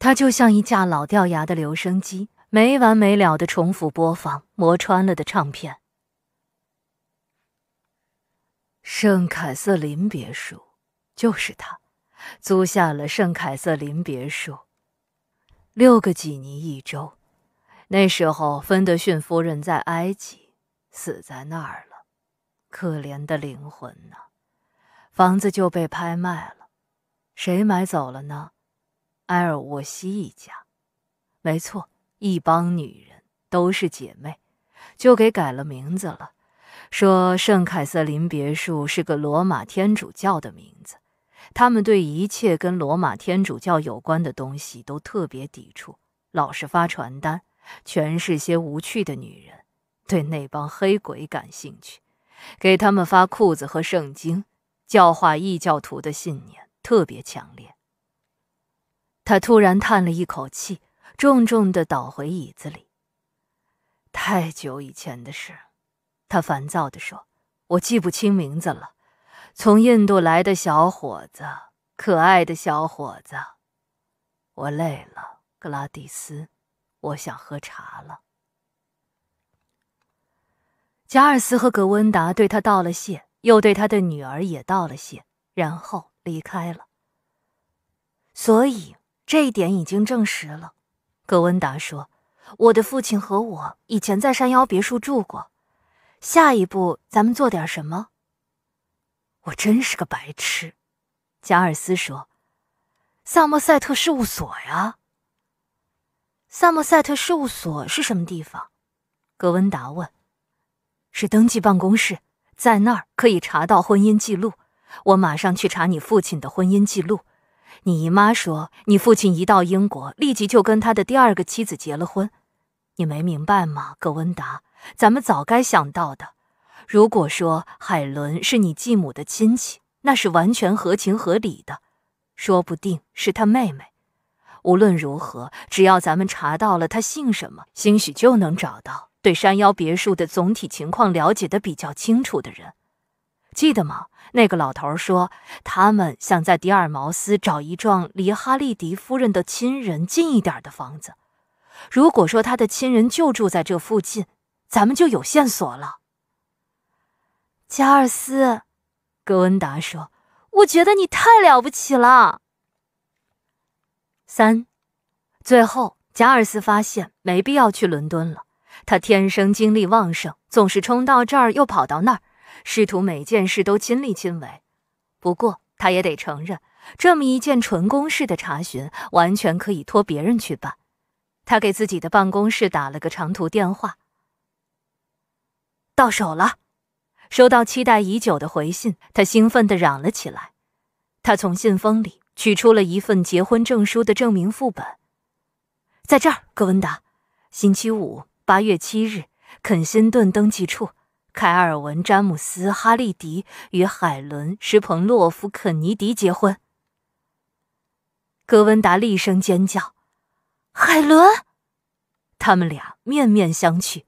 它就像一架老掉牙的留声机，没完没了的重复播放，磨穿了的唱片。圣凯瑟琳别墅就是他，租下了圣凯瑟琳别墅，六个几尼一周。那时候芬德逊夫人在埃及，死在那儿了，可怜的灵魂呐！房子就被拍卖了，谁买走了呢？埃尔沃西一家，没错，一帮女人都是姐妹，就给改了名字了。说圣凯瑟琳别墅是个罗马天主教的名字，他们对一切跟罗马天主教有关的东西都特别抵触，老是发传单，全是些无趣的女人，对那帮黑鬼感兴趣，给他们发裤子和圣经，教化异教徒的信念特别强烈。他突然叹了一口气，重重的倒回椅子里。太久以前的事，他烦躁地说：“我记不清名字了，从印度来的小伙子，可爱的小伙子。”我累了，格拉蒂斯，我想喝茶了。贾尔斯和格温达对他道了谢，又对他的女儿也道了谢，然后离开了。所以。这一点已经证实了，格温达说：“我的父亲和我以前在山腰别墅住过。”下一步咱们做点什么？我真是个白痴，加尔斯说：“萨默塞特事务所呀。”萨默塞特事务所是什么地方？格温达问：“是登记办公室，在那儿可以查到婚姻记录。我马上去查你父亲的婚姻记录。”你姨妈说，你父亲一到英国，立即就跟他的第二个妻子结了婚。你没明白吗，葛温达？咱们早该想到的。如果说海伦是你继母的亲戚，那是完全合情合理的。说不定是他妹妹。无论如何，只要咱们查到了他姓什么，兴许就能找到对山腰别墅的总体情况了解的比较清楚的人。记得吗？那个老头说，他们想在迪尔茅斯找一幢离哈利迪夫人的亲人近一点的房子。如果说他的亲人就住在这附近，咱们就有线索了。加尔斯，格温达说：“我觉得你太了不起了。”三，最后加尔斯发现没必要去伦敦了。他天生精力旺盛，总是冲到这儿又跑到那儿。试图每件事都亲力亲为，不过他也得承认，这么一件纯公事的查询完全可以托别人去办。他给自己的办公室打了个长途电话。到手了，收到期待已久的回信，他兴奋地嚷了起来。他从信封里取出了一份结婚证书的证明副本，在这儿，格温达，星期五，八月七日，肯辛顿登记处。凯尔文·詹姆斯·哈利迪与海伦·施彭洛夫·肯尼迪结婚。格温达厉声尖叫：“海伦！”他们俩面面相觑。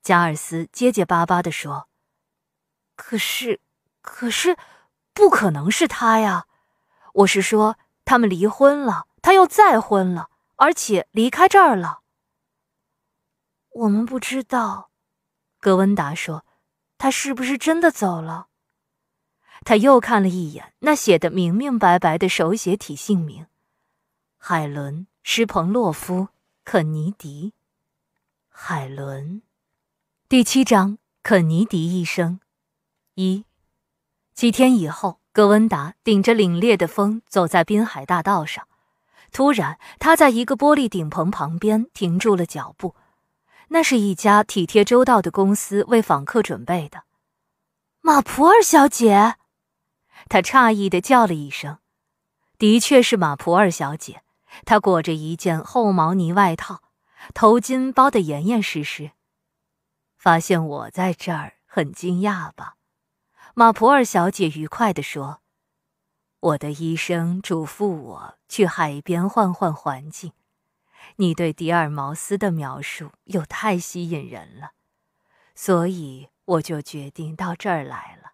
加尔斯结结巴巴的说：“可是，可是，不可能是他呀！我是说，他们离婚了，他又再婚了，而且离开这儿了。我们不知道。”格温达说。他是不是真的走了？他又看了一眼那写的明明白白的手写体姓名：海伦·施彭洛夫·肯尼迪。海伦，第七章，肯尼迪一生。一几天以后，格温达顶着凛冽的风走在滨海大道上，突然，他在一个玻璃顶棚旁边停住了脚步。那是一家体贴周到的公司为访客准备的。马普尔小姐，她诧异的叫了一声：“的确是马普尔小姐。”她裹着一件厚毛呢外套，头巾包得严严实实。发现我在这儿，很惊讶吧？马普尔小姐愉快地说：“我的医生嘱咐我去海边换换环境。”你对迪尔茅斯的描述又太吸引人了，所以我就决定到这儿来了。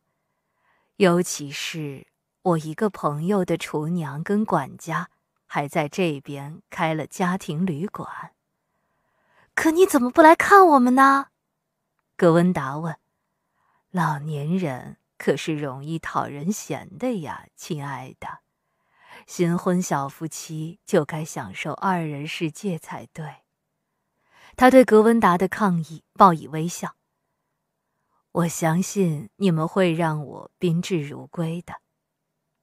尤其是我一个朋友的厨娘跟管家，还在这边开了家庭旅馆。可你怎么不来看我们呢？格温达问。老年人可是容易讨人嫌的呀，亲爱的。新婚小夫妻就该享受二人世界才对。他对格温达的抗议报以微笑。我相信你们会让我宾至如归的。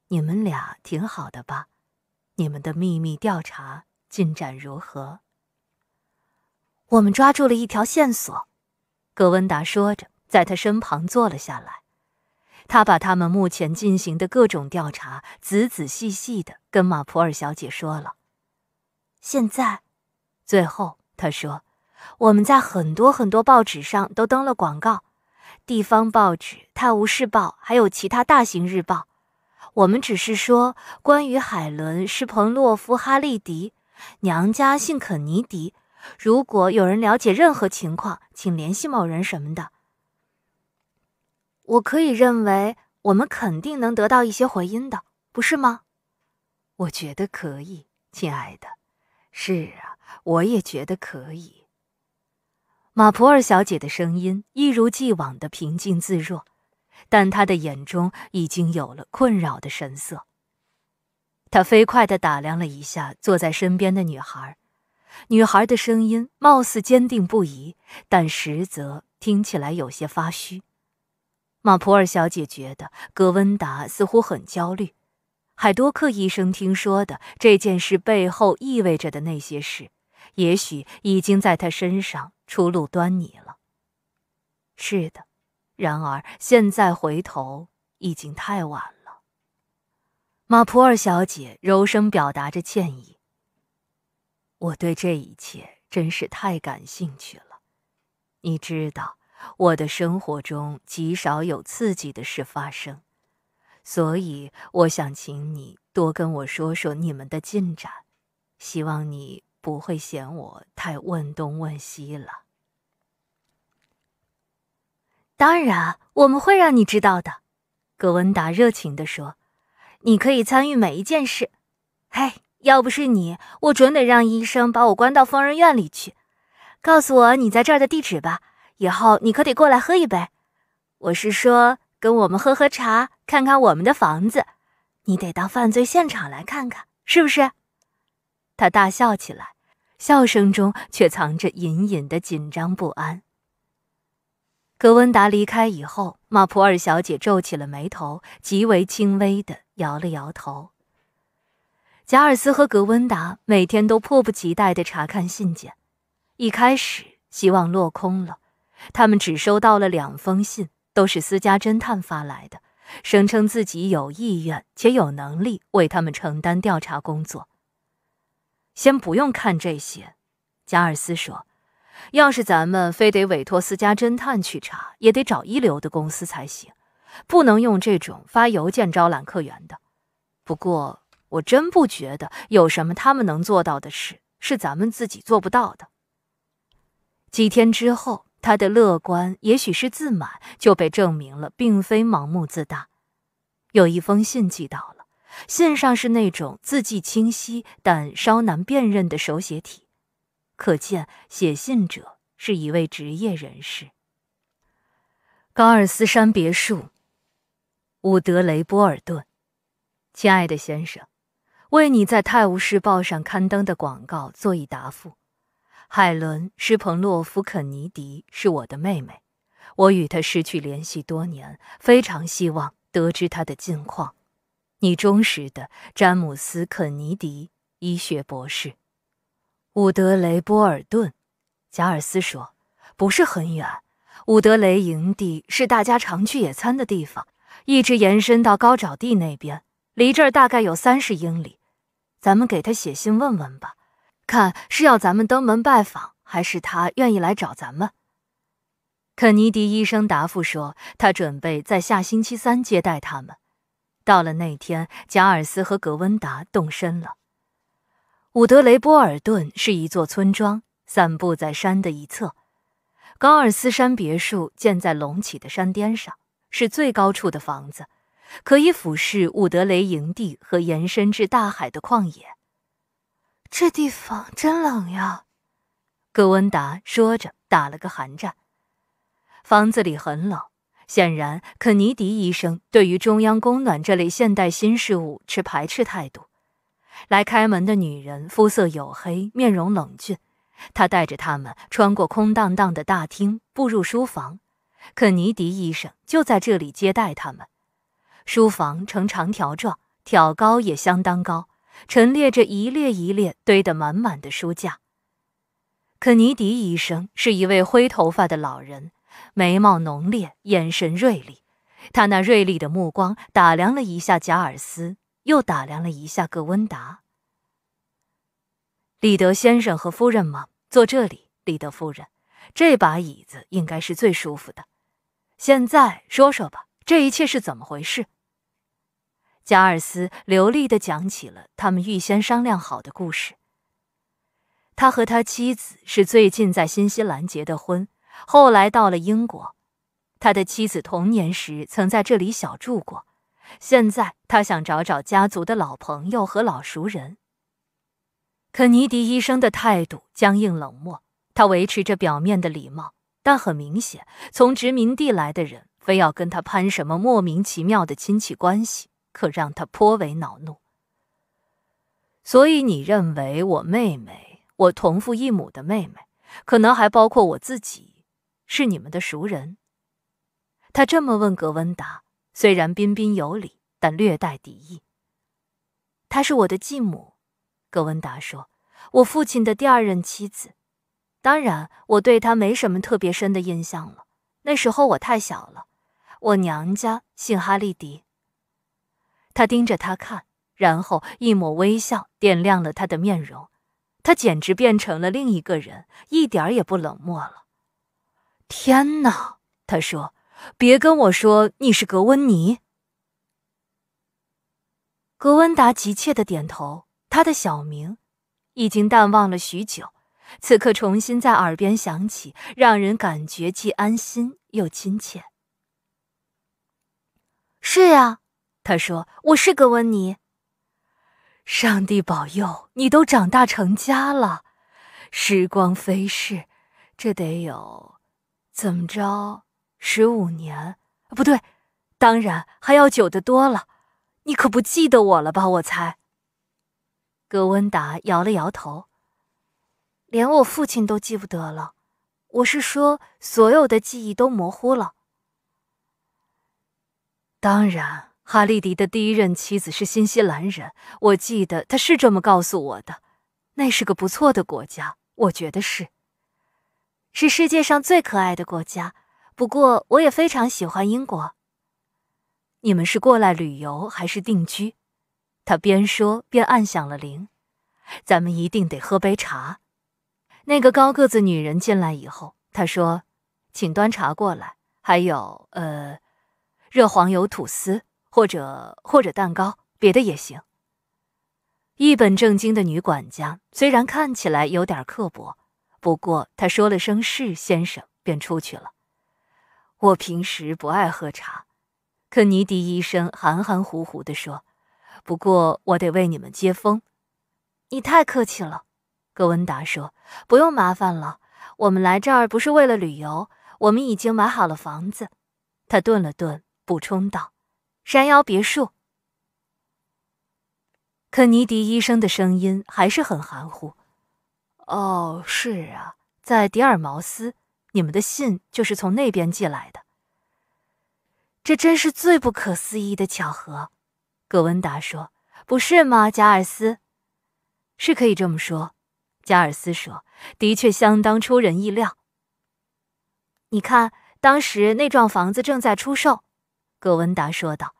你们俩挺好的吧？你们的秘密调查进展如何？我们抓住了一条线索，格温达说着，在他身旁坐了下来。他把他们目前进行的各种调查仔仔细细的跟马普尔小姐说了。现在，最后他说：“我们在很多很多报纸上都登了广告，地方报纸《泰晤士报》，还有其他大型日报。我们只是说，关于海伦是彭洛夫·哈利迪，娘家姓肯尼迪。如果有人了解任何情况，请联系某人什么的。”我可以认为，我们肯定能得到一些回音的，不是吗？我觉得可以，亲爱的。是啊，我也觉得可以。马普尔小姐的声音一如既往的平静自若，但她的眼中已经有了困扰的神色。她飞快的打量了一下坐在身边的女孩，女孩的声音貌似坚定不移，但实则听起来有些发虚。马普尔小姐觉得格温达似乎很焦虑。海多克医生听说的这件事背后意味着的那些事，也许已经在他身上出露端倪了。是的，然而现在回头已经太晚了。马普尔小姐柔声表达着歉意。我对这一切真是太感兴趣了，你知道。我的生活中极少有刺激的事发生，所以我想请你多跟我说说你们的进展。希望你不会嫌我太问东问西了。当然，我们会让你知道的，格温达热情地说：“你可以参与每一件事。”嘿，要不是你，我准得让医生把我关到疯人院里去。告诉我你在这儿的地址吧。以后你可得过来喝一杯，我是说跟我们喝喝茶，看看我们的房子，你得到犯罪现场来看看，是不是？他大笑起来，笑声中却藏着隐隐的紧张不安。格温达离开以后，马普尔小姐皱起了眉头，极为轻微的摇了摇头。贾尔斯和格温达每天都迫不及待的查看信件，一开始希望落空了。他们只收到了两封信，都是私家侦探发来的，声称自己有意愿且有能力为他们承担调查工作。先不用看这些，加尔斯说：“要是咱们非得委托私家侦探去查，也得找一流的公司才行，不能用这种发邮件招揽客源的。”不过，我真不觉得有什么他们能做到的事是咱们自己做不到的。几天之后。他的乐观也许是自满，就被证明了，并非盲目自大。有一封信寄到了，信上是那种字迹清晰但稍难辨认的手写体，可见写信者是一位职业人士。高尔斯山别墅，伍德雷波尔顿，亲爱的先生，为你在《泰晤士报》上刊登的广告作一答复。海伦·施彭洛夫·肯尼迪是我的妹妹，我与她失去联系多年，非常希望得知她的近况。你忠实的詹姆斯·肯尼迪，医学博士。伍德雷·波尔顿，贾尔斯说：“不是很远，伍德雷营地是大家常去野餐的地方，一直延伸到高沼地那边，离这儿大概有三十英里。咱们给他写信问问吧。”看是要咱们登门拜访，还是他愿意来找咱们？肯尼迪医生答复说，他准备在下星期三接待他们。到了那天，贾尔斯和格温达动身了。伍德雷波尔顿是一座村庄，散布在山的一侧。高尔斯山别墅建在隆起的山巅上，是最高处的房子，可以俯视伍德雷营地和延伸至大海的旷野。这地方真冷呀，格温达说着打了个寒战。房子里很冷，显然肯尼迪医生对于中央供暖这类现代新事物持排斥态度。来开门的女人肤色黝黑，面容冷峻。她带着他们穿过空荡荡的大厅，步入书房。肯尼迪医生就在这里接待他们。书房呈长条状，挑高也相当高。陈列着一列一列堆得满满的书架。肯尼迪医生是一位灰头发的老人，眉毛浓烈，眼神锐利。他那锐利的目光打量了一下贾尔斯，又打量了一下格温达。里德先生和夫人吗？坐这里，里德夫人，这把椅子应该是最舒服的。现在说说吧，这一切是怎么回事？加尔斯流利地讲起了他们预先商量好的故事。他和他妻子是最近在新西兰结的婚，后来到了英国。他的妻子童年时曾在这里小住过。现在他想找找家族的老朋友和老熟人。肯尼迪医生的态度僵硬冷漠，他维持着表面的礼貌，但很明显，从殖民地来的人非要跟他攀什么莫名其妙的亲戚关系。可让他颇为恼怒，所以你认为我妹妹，我同父异母的妹妹，可能还包括我自己，是你们的熟人？他这么问格温达，虽然彬彬有礼，但略带敌意。她是我的继母，格温达说，我父亲的第二任妻子。当然，我对她没什么特别深的印象了，那时候我太小了。我娘家姓哈利迪。他盯着他看，然后一抹微笑点亮了他的面容。他简直变成了另一个人，一点也不冷漠了。天哪！他说：“别跟我说你是格温尼。”格温达急切的点头。他的小名已经淡忘了许久，此刻重新在耳边响起，让人感觉既安心又亲切。是呀。他说：“我是格温妮。上帝保佑，你都长大成家了，时光飞逝，这得有怎么着十五年？不对，当然还要久的多了。你可不记得我了吧？我猜。”格温达摇了摇头，连我父亲都记不得了。我是说，所有的记忆都模糊了。当然。哈利迪的第一任妻子是新西兰人，我记得他是这么告诉我的。那是个不错的国家，我觉得是，是世界上最可爱的国家。不过我也非常喜欢英国。你们是过来旅游还是定居？他边说边按响了铃。咱们一定得喝杯茶。那个高个子女人进来以后，她说：“请端茶过来，还有，呃，热黄油吐司。”或者或者蛋糕，别的也行。一本正经的女管家虽然看起来有点刻薄，不过她说了声“是，先生”，便出去了。我平时不爱喝茶，肯尼迪医生含含糊糊地说：“不过我得为你们接风。”你太客气了，格温达说：“不用麻烦了，我们来这儿不是为了旅游，我们已经买好了房子。”他顿了顿，补充道。山腰别墅，肯尼迪医生的声音还是很含糊。哦，是啊，在迪尔茅斯，你们的信就是从那边寄来的。这真是最不可思议的巧合，葛文达说：“不是吗，加尔斯？”“是可以这么说。”加尔斯说，“的确相当出人意料。”你看，当时那幢房子正在出售，葛文达说道。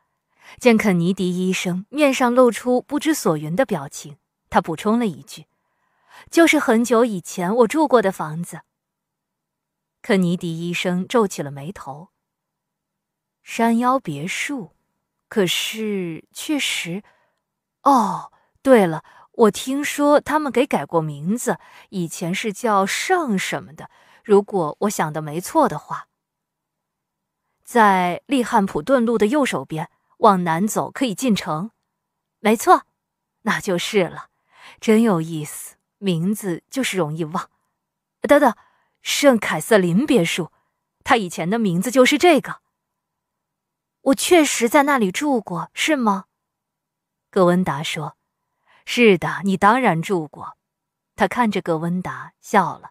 见肯尼迪医生面上露出不知所云的表情，他补充了一句：“就是很久以前我住过的房子。”肯尼迪医生皱起了眉头：“山腰别墅，可是确实……哦，对了，我听说他们给改过名字，以前是叫圣什么的，如果我想的没错的话，在利汉普顿路的右手边。”往南走可以进城，没错，那就是了。真有意思，名字就是容易忘。等等，圣凯瑟琳别墅，他以前的名字就是这个。我确实在那里住过，是吗？葛温达说：“是的，你当然住过。”他看着葛温达笑了：“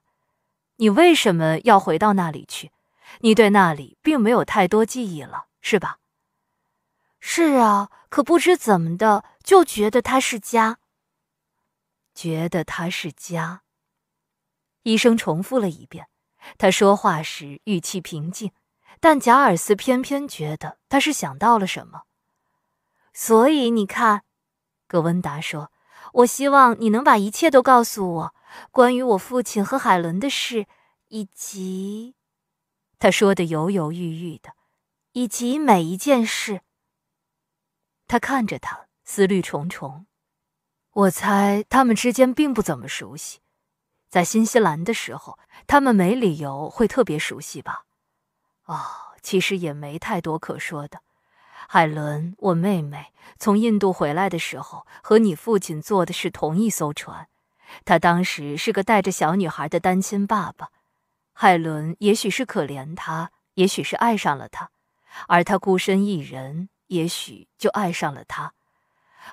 你为什么要回到那里去？你对那里并没有太多记忆了，是吧？”是啊，可不知怎么的，就觉得他是家。觉得他是家。医生重复了一遍，他说话时语气平静，但贾尔斯偏偏觉得他是想到了什么。所以你看，格温达说：“我希望你能把一切都告诉我，关于我父亲和海伦的事，以及……”他说的犹犹豫豫的，以及每一件事。他看着他，思虑重重。我猜他们之间并不怎么熟悉。在新西兰的时候，他们没理由会特别熟悉吧？哦，其实也没太多可说的。海伦，我妹妹从印度回来的时候，和你父亲坐的是同一艘船。他当时是个带着小女孩的单亲爸爸。海伦也许是可怜他，也许是爱上了他，而他孤身一人。也许就爱上了他，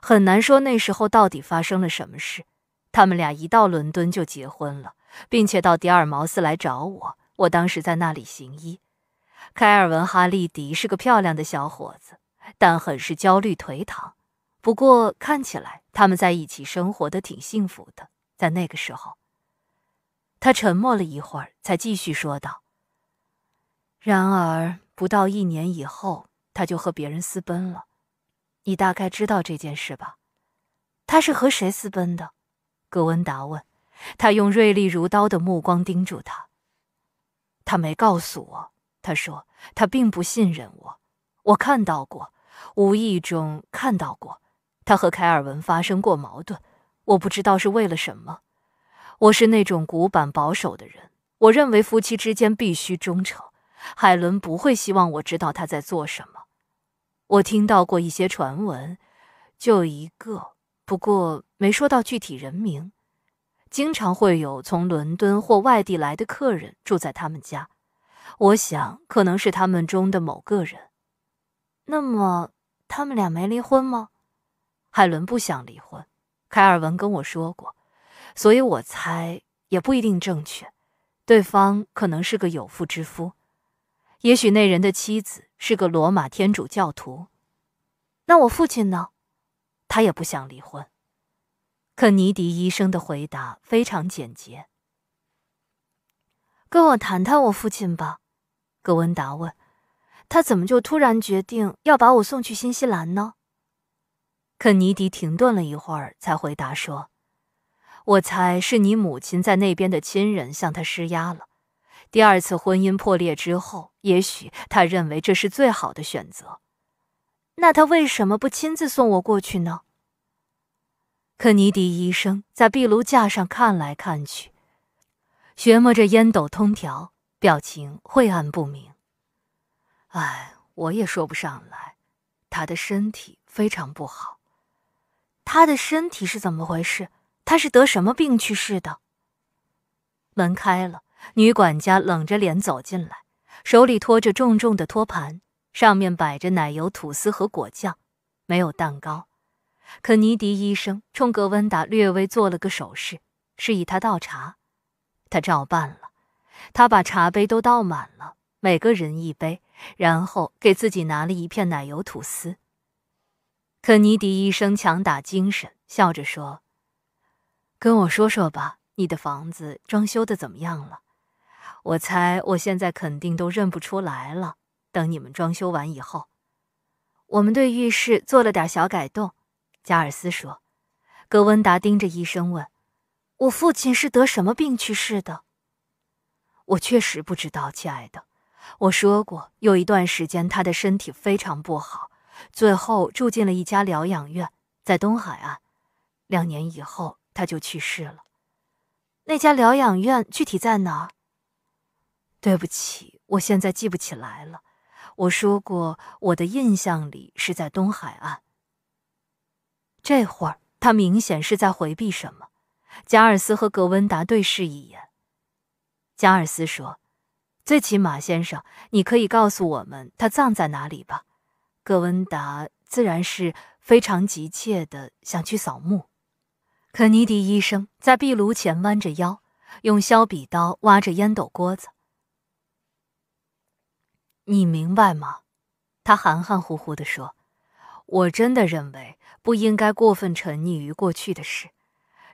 很难说那时候到底发生了什么事。他们俩一到伦敦就结婚了，并且到迪尔茅斯来找我。我当时在那里行医。凯尔文·哈利迪是个漂亮的小伙子，但很是焦虑颓唐。不过看起来他们在一起生活的挺幸福的。在那个时候，他沉默了一会儿，才继续说道：“然而，不到一年以后。”他就和别人私奔了，你大概知道这件事吧？他是和谁私奔的？格温达问，他用锐利如刀的目光盯住他。他没告诉我，他说他并不信任我。我看到过，无意中看到过，他和凯尔文发生过矛盾。我不知道是为了什么。我是那种古板保守的人，我认为夫妻之间必须忠诚。海伦不会希望我知道他在做什么。我听到过一些传闻，就一个，不过没说到具体人名。经常会有从伦敦或外地来的客人住在他们家，我想可能是他们中的某个人。那么，他们俩没离婚吗？海伦不想离婚。凯尔文跟我说过，所以我猜也不一定正确。对方可能是个有妇之夫，也许那人的妻子。是个罗马天主教徒，那我父亲呢？他也不想离婚。肯尼迪医生的回答非常简洁。跟我谈谈我父亲吧，格温达问。他怎么就突然决定要把我送去新西兰呢？肯尼迪停顿了一会儿，才回答说：“我猜是你母亲在那边的亲人向他施压了。”第二次婚姻破裂之后，也许他认为这是最好的选择。那他为什么不亲自送我过去呢？肯尼迪医生在壁炉架上看来看去，寻摸着烟斗通条，表情晦暗不明。哎，我也说不上来。他的身体非常不好。他的身体是怎么回事？他是得什么病去世的？门开了。女管家冷着脸走进来，手里托着重重的托盘，上面摆着奶油吐司和果酱，没有蛋糕。肯尼迪医生冲格温达略微做了个手势，示意他倒茶。他照办了，他把茶杯都倒满了，每个人一杯，然后给自己拿了一片奶油吐司。肯尼迪医生强打精神，笑着说：“跟我说说吧，你的房子装修的怎么样了？”我猜我现在肯定都认不出来了。等你们装修完以后，我们对浴室做了点小改动。加尔斯说：“格温达盯着医生问，我父亲是得什么病去世的？我确实不知道，亲爱的。我说过，有一段时间他的身体非常不好，最后住进了一家疗养院，在东海岸。两年以后他就去世了。那家疗养院具体在哪儿？”对不起，我现在记不起来了。我说过，我的印象里是在东海岸。这会儿他明显是在回避什么。贾尔斯和格温达对视一眼，贾尔斯说：“最起码，先生，你可以告诉我们他葬在哪里吧。”格温达自然是非常急切的想去扫墓。肯尼迪医生在壁炉前弯着腰，用削笔刀挖着烟斗锅子。你明白吗？他含含糊糊地说：“我真的认为不应该过分沉溺于过去的事，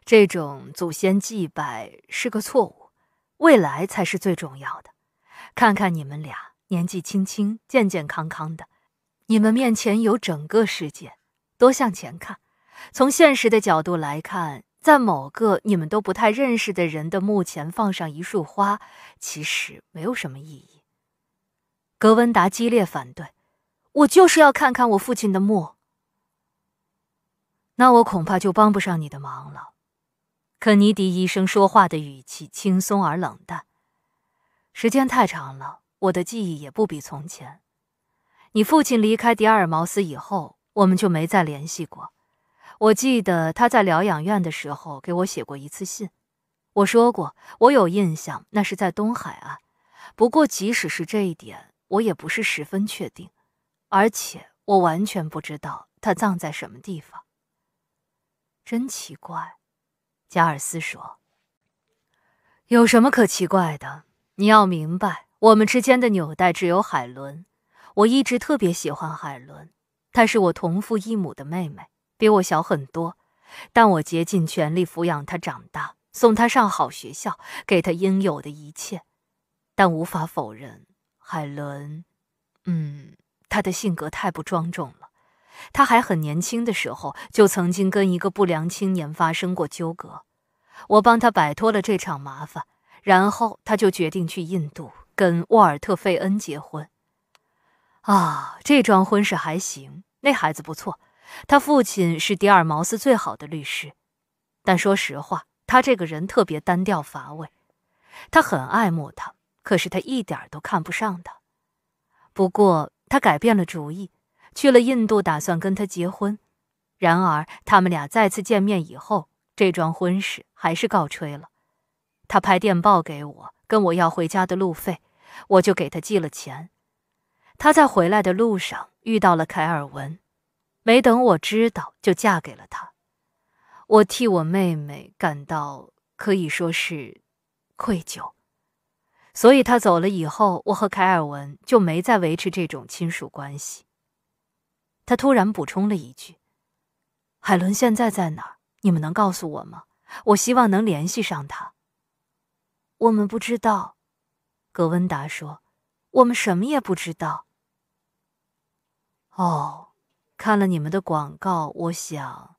这种祖先祭拜是个错误，未来才是最重要的。看看你们俩，年纪轻轻，健健康康的，你们面前有整个世界，多向前看。从现实的角度来看，在某个你们都不太认识的人的墓前放上一束花，其实没有什么意义。”格温达激烈反对，我就是要看看我父亲的墓。那我恐怕就帮不上你的忙了。肯尼迪医生说话的语气轻松而冷淡。时间太长了，我的记忆也不比从前。你父亲离开迪尔茅斯以后，我们就没再联系过。我记得他在疗养院的时候给我写过一次信。我说过，我有印象，那是在东海岸。不过，即使是这一点。我也不是十分确定，而且我完全不知道他葬在什么地方。真奇怪，加尔斯说：“有什么可奇怪的？你要明白，我们之间的纽带只有海伦。我一直特别喜欢海伦，她是我同父异母的妹妹，比我小很多，但我竭尽全力抚养她长大，送她上好学校，给她应有的一切。但无法否认。”海伦，嗯，他的性格太不庄重了。他还很年轻的时候，就曾经跟一个不良青年发生过纠葛。我帮他摆脱了这场麻烦，然后他就决定去印度跟沃尔特·费恩结婚。啊，这桩婚事还行，那孩子不错。他父亲是迪尔茅斯最好的律师，但说实话，他这个人特别单调乏味。他很爱慕他。可是他一点都看不上她。不过他改变了主意，去了印度，打算跟她结婚。然而他们俩再次见面以后，这桩婚事还是告吹了。他拍电报给我，跟我要回家的路费，我就给他寄了钱。他在回来的路上遇到了凯尔文，没等我知道就嫁给了他。我替我妹妹感到可以说是愧疚。所以他走了以后，我和凯尔文就没再维持这种亲属关系。他突然补充了一句：“海伦现在在哪？你们能告诉我吗？我希望能联系上他。”我们不知道，格温达说：“我们什么也不知道。”哦，看了你们的广告，我想，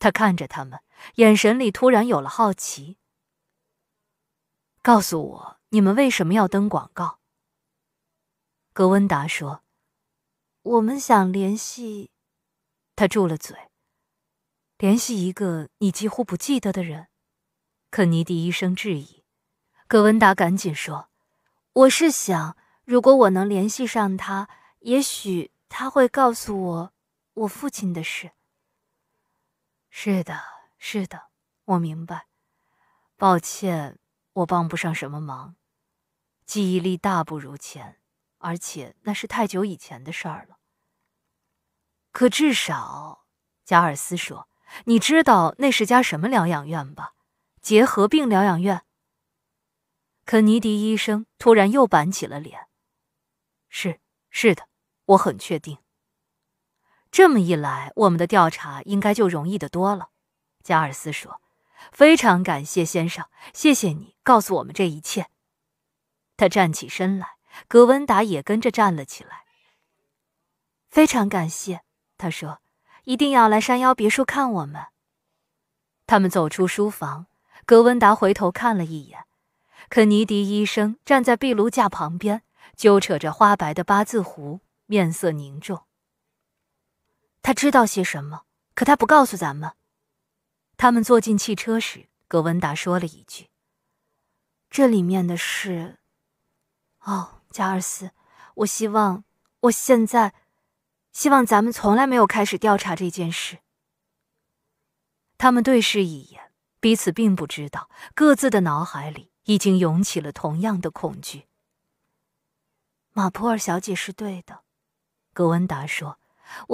他看着他们，眼神里突然有了好奇。告诉我。你们为什么要登广告？格温达说：“我们想联系。”他住了嘴。“联系一个你几乎不记得的人。”肯尼迪医生质疑。格温达赶紧说：“我是想，如果我能联系上他，也许他会告诉我我父亲的事。”“是的，是的，我明白。抱歉，我帮不上什么忙。”记忆力大不如前，而且那是太久以前的事儿了。可至少，加尔斯说：“你知道那是家什么疗养院吧？结核病疗养院。”肯尼迪医生突然又板起了脸：“是，是的，我很确定。这么一来，我们的调查应该就容易得多了。”加尔斯说：“非常感谢，先生，谢谢你告诉我们这一切。”他站起身来，格温达也跟着站了起来。非常感谢，他说，一定要来山腰别墅看我们。他们走出书房，格温达回头看了一眼，肯尼迪医生站在壁炉架旁边，揪扯着花白的八字胡，面色凝重。他知道些什么？可他不告诉咱们。他们坐进汽车时，格温达说了一句：“这里面的事。”哦，加尔斯，我希望我现在，希望咱们从来没有开始调查这件事。他们对视一眼，彼此并不知道各自的脑海里已经涌起了同样的恐惧。马普尔小姐是对的，格温达说：“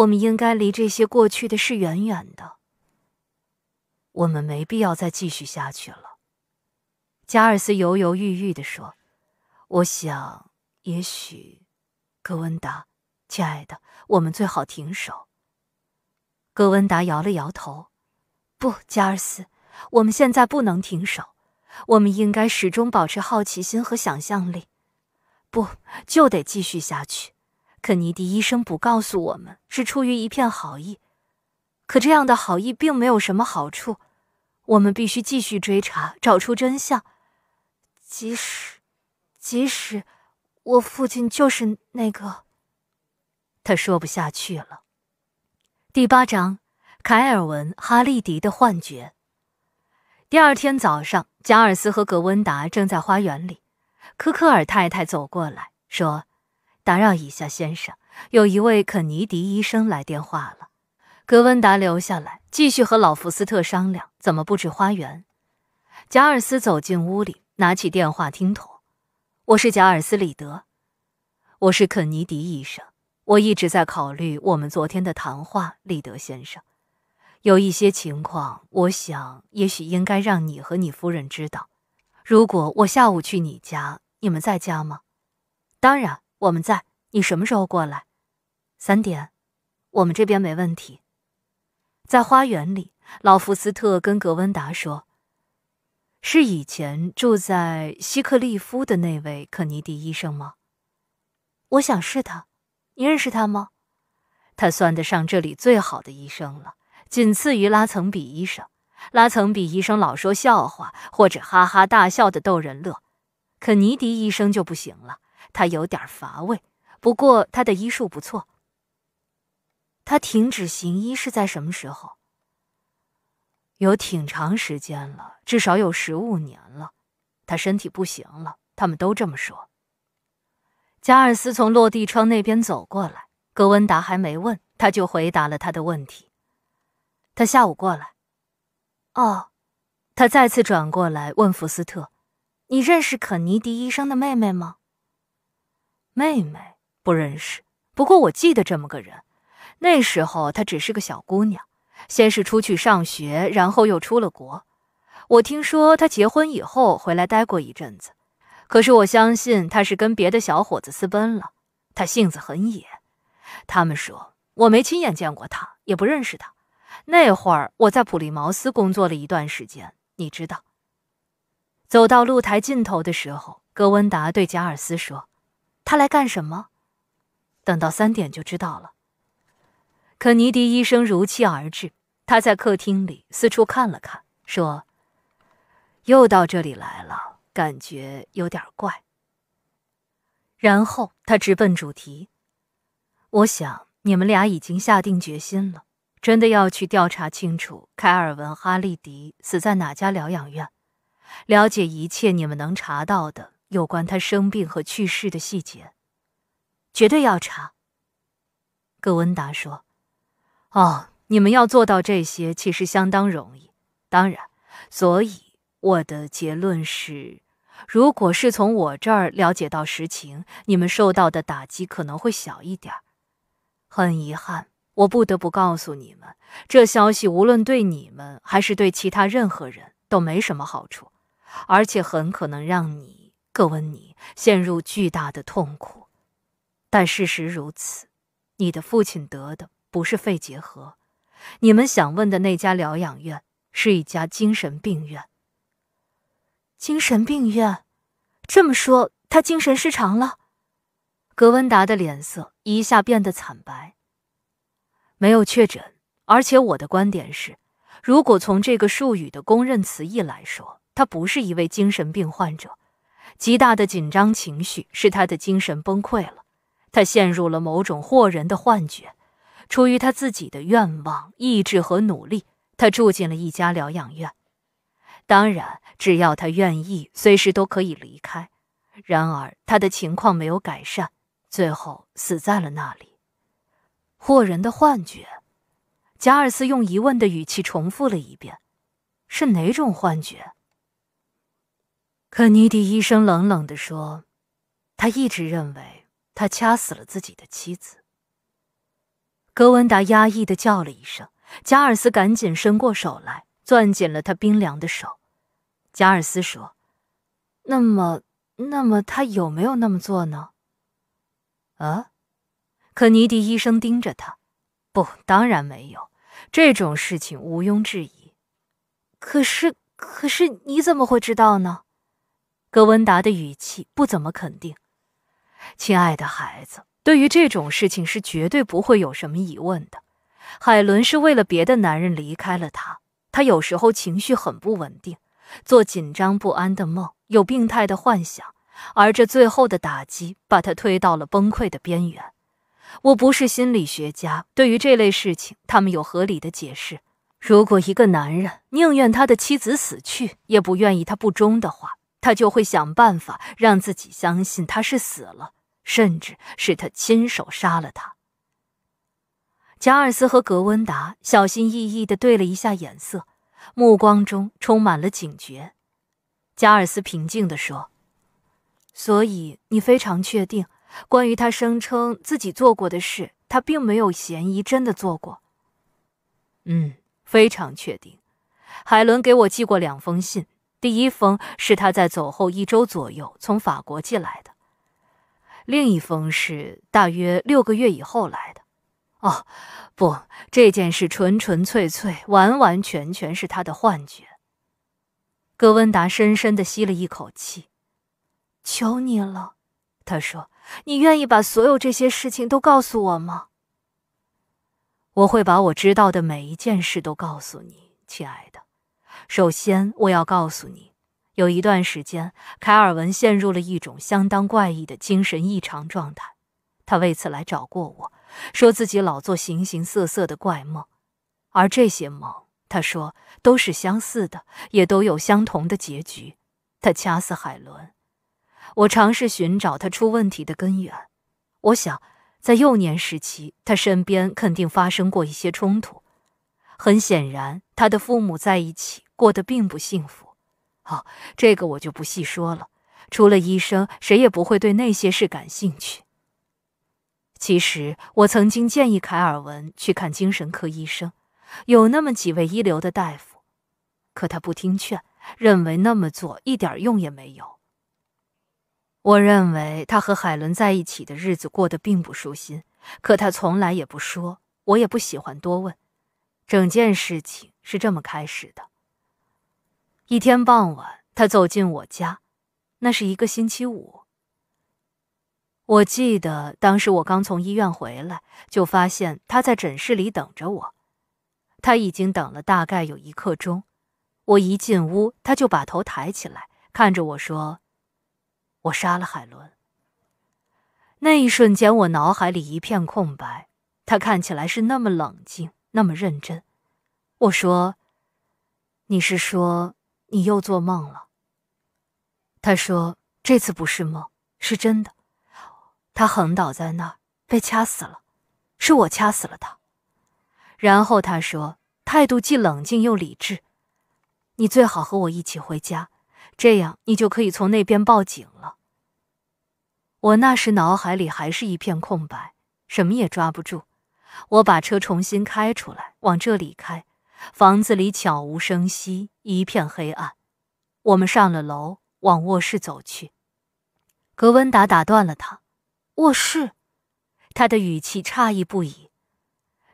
我们应该离这些过去的事远远的。我们没必要再继续下去了。”加尔斯犹犹豫豫地说。我想，也许，格温达，亲爱的，我们最好停手。格温达摇了摇头，不，加尔斯，我们现在不能停手。我们应该始终保持好奇心和想象力，不就得继续下去？肯尼迪医生不告诉我们，是出于一片好意，可这样的好意并没有什么好处。我们必须继续追查，找出真相，即使。即使我父亲就是那个。他说不下去了。第八章，凯尔文·哈利迪的幻觉。第二天早上，贾尔斯和格温达正在花园里，科克尔太太走过来说：“打扰一下，先生，有一位肯尼迪医生来电话了。”格温达留下来继续和老福斯特商量怎么布置花园。贾尔斯走进屋里，拿起电话听筒。我是贾尔斯·里德，我是肯尼迪医生。我一直在考虑我们昨天的谈话，利德先生。有一些情况，我想也许应该让你和你夫人知道。如果我下午去你家，你们在家吗？当然，我们在。你什么时候过来？三点。我们这边没问题。在花园里，老福斯特跟格温达说。是以前住在希克利夫的那位肯尼迪医生吗？我想是他。你认识他吗？他算得上这里最好的医生了，仅次于拉层比医生。拉层比医生老说笑话或者哈哈大笑的逗人乐，肯尼迪医生就不行了，他有点乏味。不过他的医术不错。他停止行医是在什么时候？有挺长时间了，至少有十五年了。他身体不行了，他们都这么说。加尔斯从落地窗那边走过来，格温达还没问，他就回答了他的问题。他下午过来。哦，他再次转过来问福斯特：“你认识肯尼迪医生的妹妹吗？”妹妹不认识，不过我记得这么个人，那时候她只是个小姑娘。先是出去上学，然后又出了国。我听说他结婚以后回来待过一阵子，可是我相信他是跟别的小伙子私奔了。他性子很野。他们说，我没亲眼见过他，也不认识他。那会儿我在普利茅斯工作了一段时间，你知道。走到露台尽头的时候，格温达对贾尔斯说：“他来干什么？等到三点就知道了。”肯尼迪医生如期而至，他在客厅里四处看了看，说：“又到这里来了，感觉有点怪。”然后他直奔主题：“我想你们俩已经下定决心了，真的要去调查清楚凯尔文·哈利迪死在哪家疗养院，了解一切你们能查到的有关他生病和去世的细节，绝对要查。”戈文达说。哦，你们要做到这些其实相当容易，当然，所以我的结论是，如果是从我这儿了解到实情，你们受到的打击可能会小一点。很遗憾，我不得不告诉你们，这消息无论对你们还是对其他任何人都没什么好处，而且很可能让你、格温你陷入巨大的痛苦。但事实如此，你的父亲得的。不是肺结核，你们想问的那家疗养院是一家精神病院。精神病院，这么说，他精神失常了。格温达的脸色一下变得惨白。没有确诊，而且我的观点是，如果从这个术语的公认词义来说，他不是一位精神病患者。极大的紧张情绪使他的精神崩溃了，他陷入了某种惑人的幻觉。出于他自己的愿望、意志和努力，他住进了一家疗养院。当然，只要他愿意，随时都可以离开。然而，他的情况没有改善，最后死在了那里。霍人的幻觉，贾尔斯用疑问的语气重复了一遍：“是哪种幻觉？”肯尼迪医生冷冷的说：“他一直认为他掐死了自己的妻子。”格温达压抑的叫了一声，贾尔斯赶紧伸过手来，攥紧了他冰凉的手。贾尔斯说：“那么，那么他有没有那么做呢？”啊？可尼迪医生盯着他，不，当然没有。这种事情毋庸置疑。可是，可是你怎么会知道呢？”格温达的语气不怎么肯定。亲爱的孩子。对于这种事情是绝对不会有什么疑问的。海伦是为了别的男人离开了他。他有时候情绪很不稳定，做紧张不安的梦，有病态的幻想。而这最后的打击把他推到了崩溃的边缘。我不是心理学家，对于这类事情，他们有合理的解释。如果一个男人宁愿他的妻子死去，也不愿意他不忠的话，他就会想办法让自己相信他是死了。甚至是他亲手杀了他。贾尔斯和格温达小心翼翼地对了一下眼色，目光中充满了警觉。贾尔斯平静地说：“所以你非常确定，关于他声称自己做过的事，他并没有嫌疑，真的做过？”“嗯，非常确定。”海伦给我寄过两封信，第一封是他在走后一周左右从法国寄来的。另一封是大约六个月以后来的，哦，不，这件事纯纯粹粹、完完全全是他的幻觉。格温达深深地吸了一口气，求你了，他说：“你愿意把所有这些事情都告诉我吗？”我会把我知道的每一件事都告诉你，亲爱的。首先，我要告诉你。有一段时间，凯尔文陷入了一种相当怪异的精神异常状态。他为此来找过我，说自己老做形形色色的怪梦，而这些梦，他说都是相似的，也都有相同的结局。他掐死海伦。我尝试寻找他出问题的根源。我想，在幼年时期，他身边肯定发生过一些冲突。很显然，他的父母在一起过得并不幸福。哦，这个我就不细说了。除了医生，谁也不会对那些事感兴趣。其实我曾经建议凯尔文去看精神科医生，有那么几位一流的大夫，可他不听劝，认为那么做一点用也没有。我认为他和海伦在一起的日子过得并不舒心，可他从来也不说，我也不喜欢多问。整件事情是这么开始的。一天傍晚，他走进我家，那是一个星期五。我记得当时我刚从医院回来，就发现他在诊室里等着我。他已经等了大概有一刻钟。我一进屋，他就把头抬起来，看着我说：“我杀了海伦。”那一瞬间，我脑海里一片空白。他看起来是那么冷静，那么认真。我说：“你是说？”你又做梦了，他说这次不是梦，是真的。他横倒在那儿，被掐死了，是我掐死了他。然后他说态度既冷静又理智，你最好和我一起回家，这样你就可以从那边报警了。我那时脑海里还是一片空白，什么也抓不住。我把车重新开出来，往这里开。房子里悄无声息，一片黑暗。我们上了楼，往卧室走去。格温达打断了他：“卧室？”他的语气诧异不已。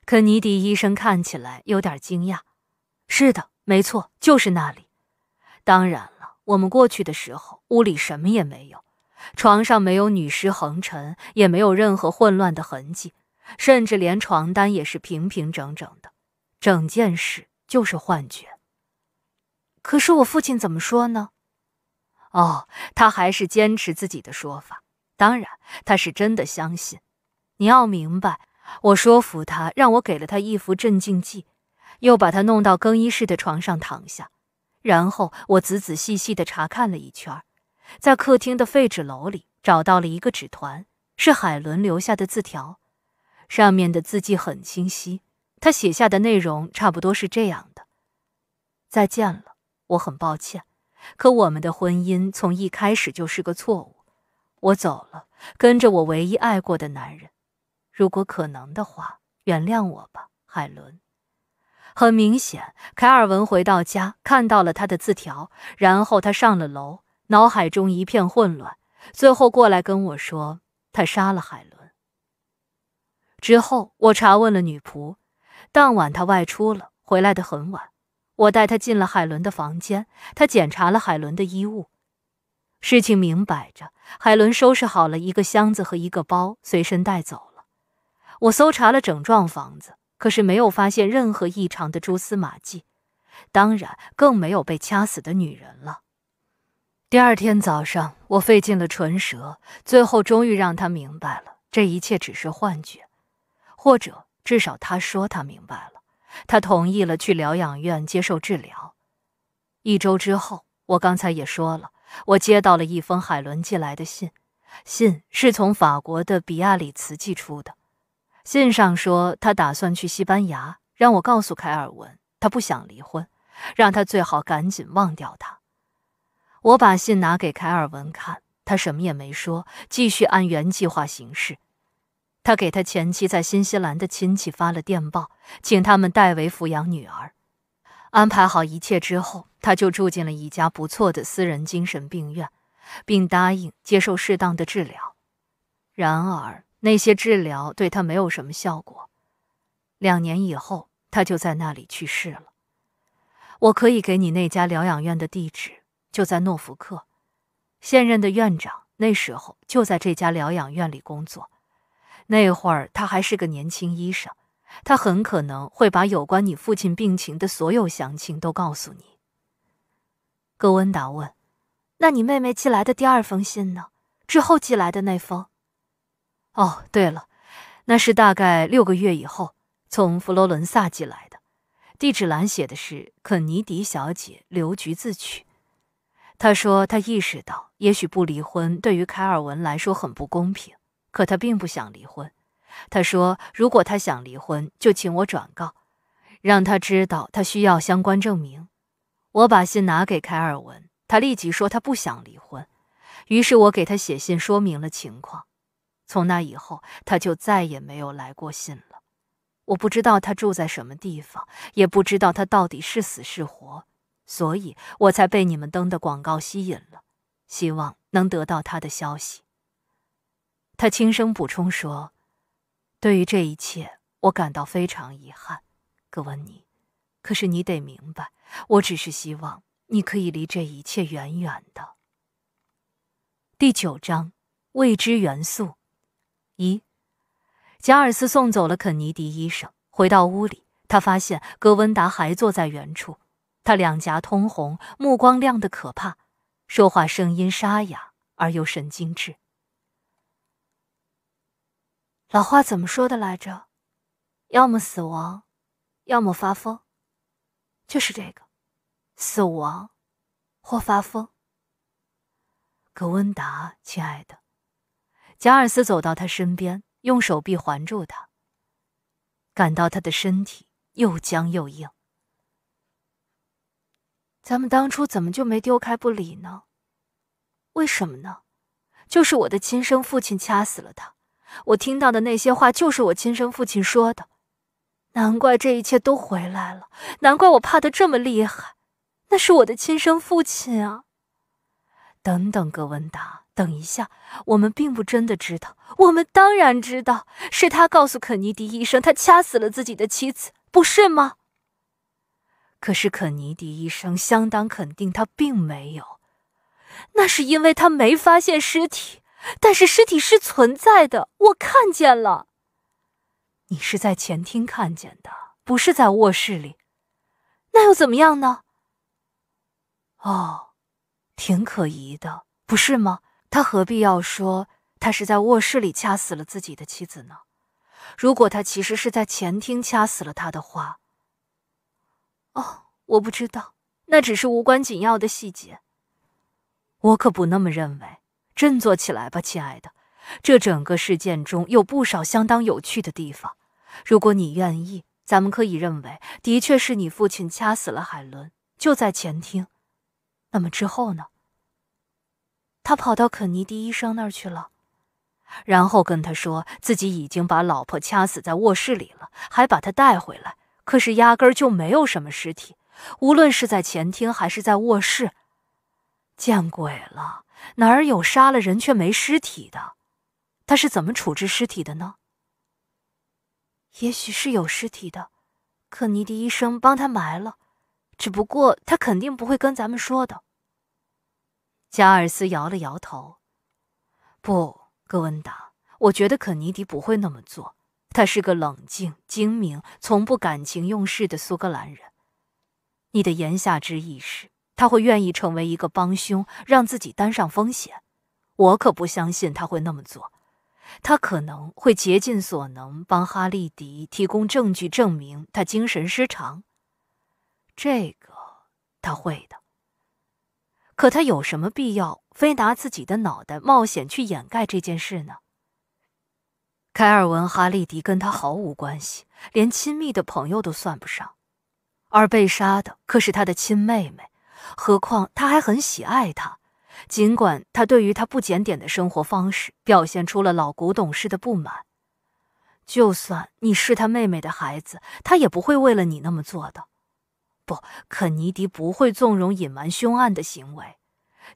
肯尼迪医生看起来有点惊讶。“是的，没错，就是那里。”当然了，我们过去的时候，屋里什么也没有，床上没有女尸横陈，也没有任何混乱的痕迹，甚至连床单也是平平整整的。整件事就是幻觉。可是我父亲怎么说呢？哦，他还是坚持自己的说法。当然，他是真的相信。你要明白，我说服他，让我给了他一副镇静剂，又把他弄到更衣室的床上躺下。然后我仔仔细细的查看了一圈，在客厅的废纸篓里找到了一个纸团，是海伦留下的字条，上面的字迹很清晰。他写下的内容差不多是这样的：“再见了，我很抱歉，可我们的婚姻从一开始就是个错误。我走了，跟着我唯一爱过的男人。如果可能的话，原谅我吧，海伦。”很明显，凯尔文回到家看到了他的字条，然后他上了楼，脑海中一片混乱，最后过来跟我说：“他杀了海伦。”之后，我查问了女仆。当晚他外出了，回来的很晚。我带他进了海伦的房间，他检查了海伦的衣物。事情明摆着，海伦收拾好了一个箱子和一个包，随身带走了。我搜查了整幢房子，可是没有发现任何异常的蛛丝马迹，当然更没有被掐死的女人了。第二天早上，我费尽了唇舌，最后终于让他明白了，这一切只是幻觉，或者……至少他说他明白了，他同意了去疗养院接受治疗。一周之后，我刚才也说了，我接到了一封海伦寄来的信，信是从法国的比亚里茨寄出的。信上说他打算去西班牙，让我告诉凯尔文，他不想离婚，让他最好赶紧忘掉他。我把信拿给凯尔文看，他什么也没说，继续按原计划行事。他给他前妻在新西兰的亲戚发了电报，请他们代为抚养女儿。安排好一切之后，他就住进了一家不错的私人精神病院，并答应接受适当的治疗。然而，那些治疗对他没有什么效果。两年以后，他就在那里去世了。我可以给你那家疗养院的地址，就在诺福克。现任的院长那时候就在这家疗养院里工作。那会儿他还是个年轻医生，他很可能会把有关你父亲病情的所有详情都告诉你。戈温达问：“那你妹妹寄来的第二封信呢？之后寄来的那封？”“哦，对了，那是大概六个月以后从佛罗伦萨寄来的，地址栏写的是肯尼迪小姐留局自取。”他说：“他意识到，也许不离婚对于凯尔文来说很不公平。”可他并不想离婚，他说：“如果他想离婚，就请我转告，让他知道他需要相关证明。”我把信拿给凯尔文，他立即说他不想离婚。于是我给他写信说明了情况。从那以后，他就再也没有来过信了。我不知道他住在什么地方，也不知道他到底是死是活，所以我才被你们登的广告吸引了，希望能得到他的消息。他轻声补充说：“对于这一切，我感到非常遗憾，格温妮。可是你得明白，我只是希望你可以离这一切远远的。”第九章，未知元素。一，贾尔斯送走了肯尼迪医生，回到屋里，他发现格温达还坐在原处，他两颊通红，目光亮得可怕，说话声音沙哑而又神经质。老话怎么说的来着？要么死亡，要么发疯。就是这个，死亡或发疯。格温达，亲爱的，贾尔斯走到他身边，用手臂环住他，感到他的身体又僵又硬。咱们当初怎么就没丢开不理呢？为什么呢？就是我的亲生父亲掐死了他。我听到的那些话就是我亲生父亲说的，难怪这一切都回来了，难怪我怕的这么厉害，那是我的亲生父亲啊！等等，格文达，等一下，我们并不真的知道，我们当然知道是他告诉肯尼迪医生他掐死了自己的妻子，不是吗？可是肯尼迪医生相当肯定他并没有，那是因为他没发现尸体。但是尸体是存在的，我看见了。你是在前厅看见的，不是在卧室里。那又怎么样呢？哦，挺可疑的，不是吗？他何必要说他是在卧室里掐死了自己的妻子呢？如果他其实是在前厅掐死了他的话，哦，我不知道，那只是无关紧要的细节。我可不那么认为。振作起来吧，亲爱的。这整个事件中有不少相当有趣的地方。如果你愿意，咱们可以认为的确是你父亲掐死了海伦，就在前厅。那么之后呢？他跑到肯尼迪医生那儿去了，然后跟他说自己已经把老婆掐死在卧室里了，还把她带回来。可是压根儿就没有什么尸体，无论是在前厅还是在卧室。见鬼了！哪儿有杀了人却没尸体的？他是怎么处置尸体的呢？也许是有尸体的，肯尼迪医生帮他埋了，只不过他肯定不会跟咱们说的。加尔斯摇了摇头：“不，戈温达，我觉得肯尼迪不会那么做。他是个冷静、精明、从不感情用事的苏格兰人。”你的言下之意是？他会愿意成为一个帮凶，让自己担上风险？我可不相信他会那么做。他可能会竭尽所能帮哈利迪提供证据，证明他精神失常。这个他会的。可他有什么必要非拿自己的脑袋冒险去掩盖这件事呢？凯尔文·哈利迪跟他毫无关系，连亲密的朋友都算不上。而被杀的可是他的亲妹妹。何况他还很喜爱他，尽管他对于他不检点的生活方式表现出了老古董式的不满。就算你是他妹妹的孩子，他也不会为了你那么做的。不，肯尼迪不会纵容隐瞒凶案的行为。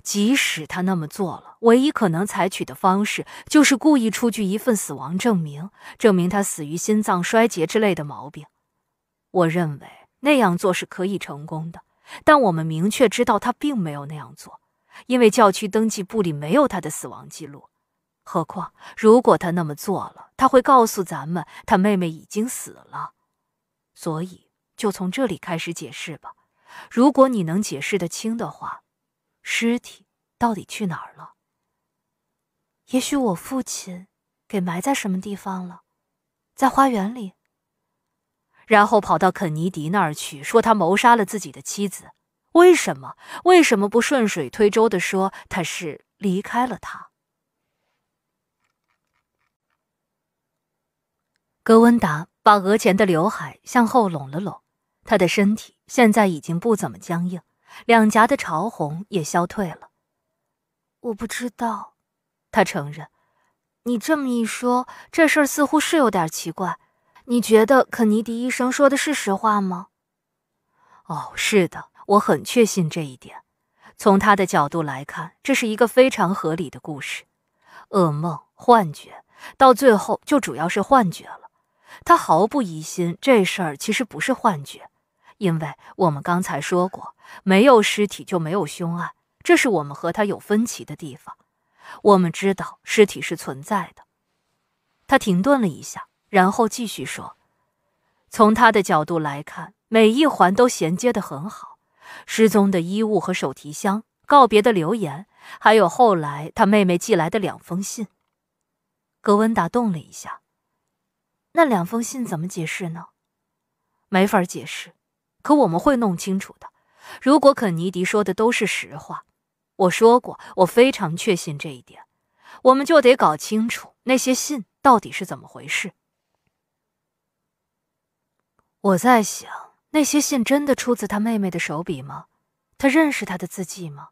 即使他那么做了，唯一可能采取的方式就是故意出具一份死亡证明，证明他死于心脏衰竭之类的毛病。我认为那样做是可以成功的。但我们明确知道他并没有那样做，因为教区登记簿里没有他的死亡记录。何况，如果他那么做了，他会告诉咱们他妹妹已经死了。所以，就从这里开始解释吧。如果你能解释得清的话，尸体到底去哪儿了？也许我父亲给埋在什么地方了，在花园里。然后跑到肯尼迪那儿去，说他谋杀了自己的妻子。为什么？为什么不顺水推舟的说他是离开了他？格温达把额前的刘海向后拢了拢，他的身体现在已经不怎么僵硬，两颊的潮红也消退了。我不知道，他承认。你这么一说，这事儿似乎是有点奇怪。你觉得肯尼迪医生说的是实话吗？哦，是的，我很确信这一点。从他的角度来看，这是一个非常合理的故事。噩梦、幻觉，到最后就主要是幻觉了。他毫不疑心这事儿其实不是幻觉，因为我们刚才说过，没有尸体就没有凶案。这是我们和他有分歧的地方。我们知道尸体是存在的。他停顿了一下。然后继续说，从他的角度来看，每一环都衔接得很好。失踪的衣物和手提箱、告别的留言，还有后来他妹妹寄来的两封信。格温达动了一下。那两封信怎么解释呢？没法解释。可我们会弄清楚的。如果肯尼迪说的都是实话，我说过，我非常确信这一点，我们就得搞清楚那些信到底是怎么回事。我在想，那些信真的出自他妹妹的手笔吗？他认识他的字迹吗？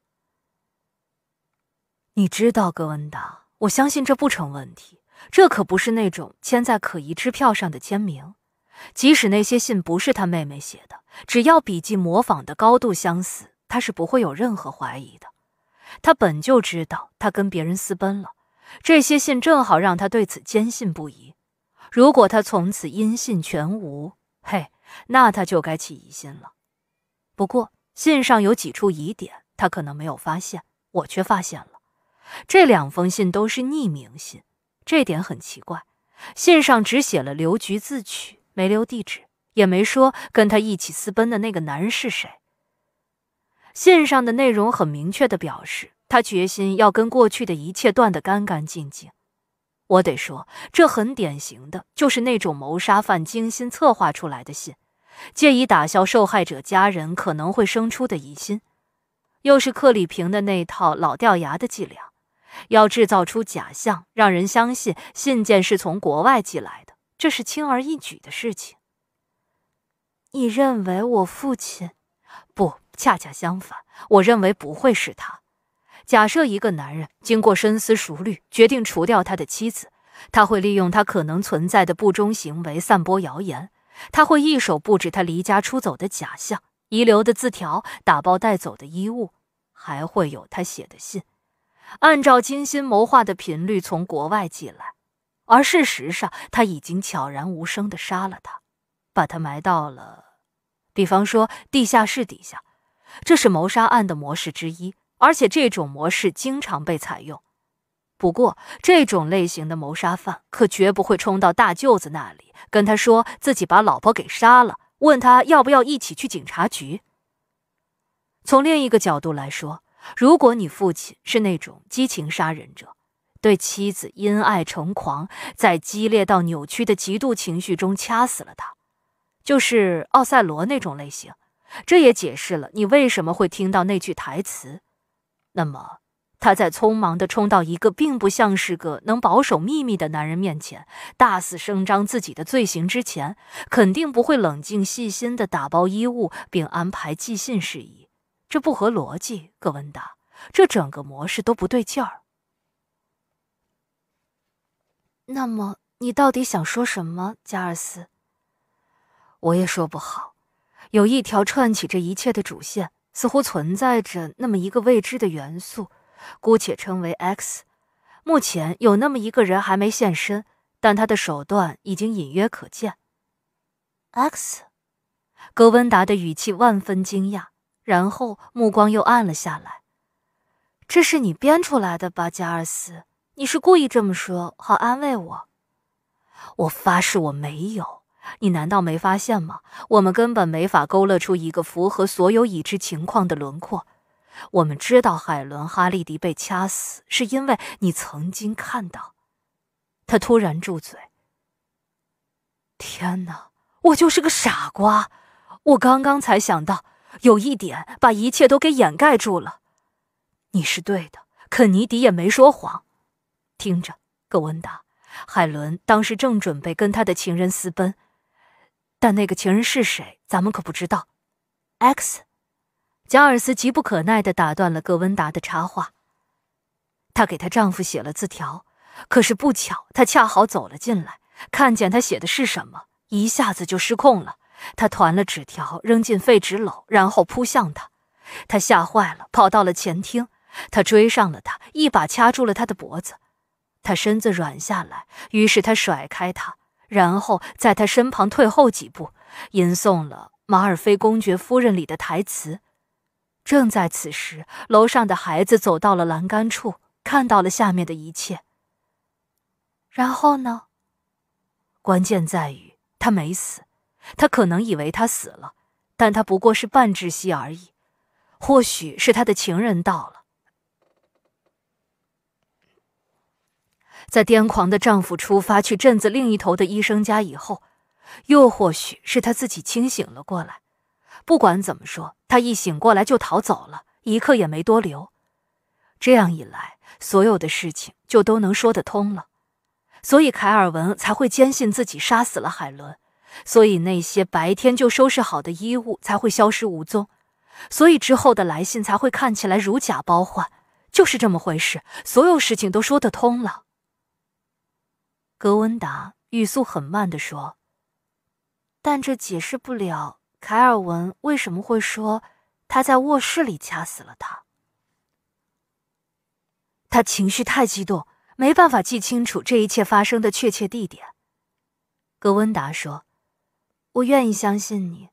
你知道，格温达，我相信这不成问题。这可不是那种签在可疑支票上的签名。即使那些信不是他妹妹写的，只要笔迹模仿的高度相似，他是不会有任何怀疑的。他本就知道他跟别人私奔了，这些信正好让他对此坚信不疑。如果他从此音信全无，嘿，那他就该起疑心了。不过信上有几处疑点，他可能没有发现，我却发现了。这两封信都是匿名信，这点很奇怪。信上只写了“留局自取”，没留地址，也没说跟他一起私奔的那个男人是谁。信上的内容很明确的表示，他决心要跟过去的一切断得干干净净。我得说，这很典型的就是那种谋杀犯精心策划出来的信，借以打消受害者家人可能会生出的疑心，又是克里平的那套老掉牙的伎俩，要制造出假象，让人相信信件是从国外寄来的，这是轻而易举的事情。你认为我父亲？不，恰恰相反，我认为不会是他。假设一个男人经过深思熟虑，决定除掉他的妻子，他会利用他可能存在的不忠行为散播谣言，他会一手布置他离家出走的假象，遗留的字条，打包带走的衣物，还会有他写的信，按照精心谋划的频率从国外寄来，而事实上他已经悄然无声地杀了他，把他埋到了，比方说地下室底下，这是谋杀案的模式之一。而且这种模式经常被采用，不过这种类型的谋杀犯可绝不会冲到大舅子那里，跟他说自己把老婆给杀了，问他要不要一起去警察局。从另一个角度来说，如果你父亲是那种激情杀人者，对妻子因爱成狂，在激烈到扭曲的极度情绪中掐死了他，就是奥赛罗那种类型，这也解释了你为什么会听到那句台词。那么，他在匆忙地冲到一个并不像是个能保守秘密的男人面前，大肆声张自己的罪行之前，肯定不会冷静细心地打包衣物并安排寄信事宜。这不合逻辑，格文达，这整个模式都不对劲儿。那么，你到底想说什么，加尔斯？我也说不好，有一条串起这一切的主线。似乎存在着那么一个未知的元素，姑且称为 X。目前有那么一个人还没现身，但他的手段已经隐约可见。X，格温达的语气万分惊讶，然后目光又暗了下来。这是你编出来的吧，加尔斯？你是故意这么说，好安慰我？我发誓我没有。你难道没发现吗？我们根本没法勾勒出一个符合所有已知情况的轮廓。我们知道海伦·哈利迪被掐死，是因为你曾经看到。他突然住嘴。天哪，我就是个傻瓜！我刚刚才想到，有一点把一切都给掩盖住了。你是对的，肯尼迪也没说谎。听着，格温达，海伦当时正准备跟他的情人私奔。但那个情人是谁？咱们可不知道。X，贾尔斯急不可耐的打断了格温达的插话。她给她丈夫写了字条，可是不巧，她恰好走了进来，看见她写的是什么，一下子就失控了。她团了纸条，扔进废纸篓，然后扑向他。他吓坏了，跑到了前厅。他追上了他，一把掐住了他的脖子。他身子软下来，于是他甩开他。然后在他身旁退后几步，吟诵了《马尔菲公爵夫人》里的台词。正在此时，楼上的孩子走到了栏杆处，看到了下面的一切。然后呢？关键在于他没死，他可能以为他死了，但他不过是半窒息而已，或许是他的情人到了。在癫狂的丈夫出发去镇子另一头的医生家以后，又或许是她自己清醒了过来。不管怎么说，她一醒过来就逃走了，一刻也没多留。这样一来，所有的事情就都能说得通了。所以凯尔文才会坚信自己杀死了海伦，所以那些白天就收拾好的衣物才会消失无踪，所以之后的来信才会看起来如假包换。就是这么回事，所有事情都说得通了。格温达语速很慢的说：“但这解释不了凯尔文为什么会说他在卧室里掐死了他。他情绪太激动，没办法记清楚这一切发生的确切地点。”格温达说：“我愿意相信你，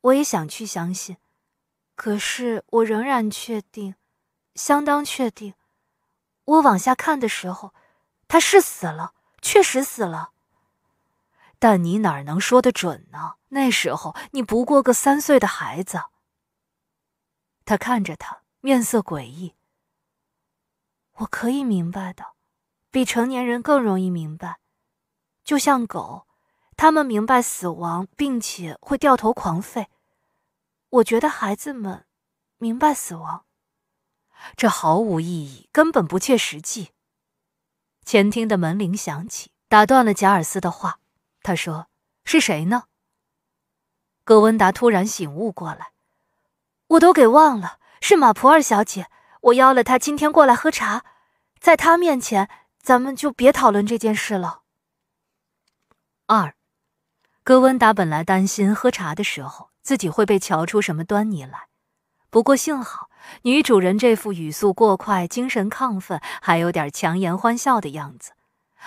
我也想去相信，可是我仍然确定，相当确定。我往下看的时候，他是死了。”确实死了，但你哪能说得准呢？那时候你不过个三岁的孩子。他看着他，面色诡异。我可以明白的，比成年人更容易明白。就像狗，他们明白死亡，并且会掉头狂吠。我觉得孩子们明白死亡，这毫无意义，根本不切实际。前厅的门铃响起，打断了贾尔斯的话。他说：“是谁呢？”戈温达突然醒悟过来，我都给忘了，是马普尔小姐。我邀了她今天过来喝茶，在她面前，咱们就别讨论这件事了。二，戈温达本来担心喝茶的时候自己会被瞧出什么端倪来。不过幸好，女主人这副语速过快、精神亢奋，还有点强颜欢笑的样子，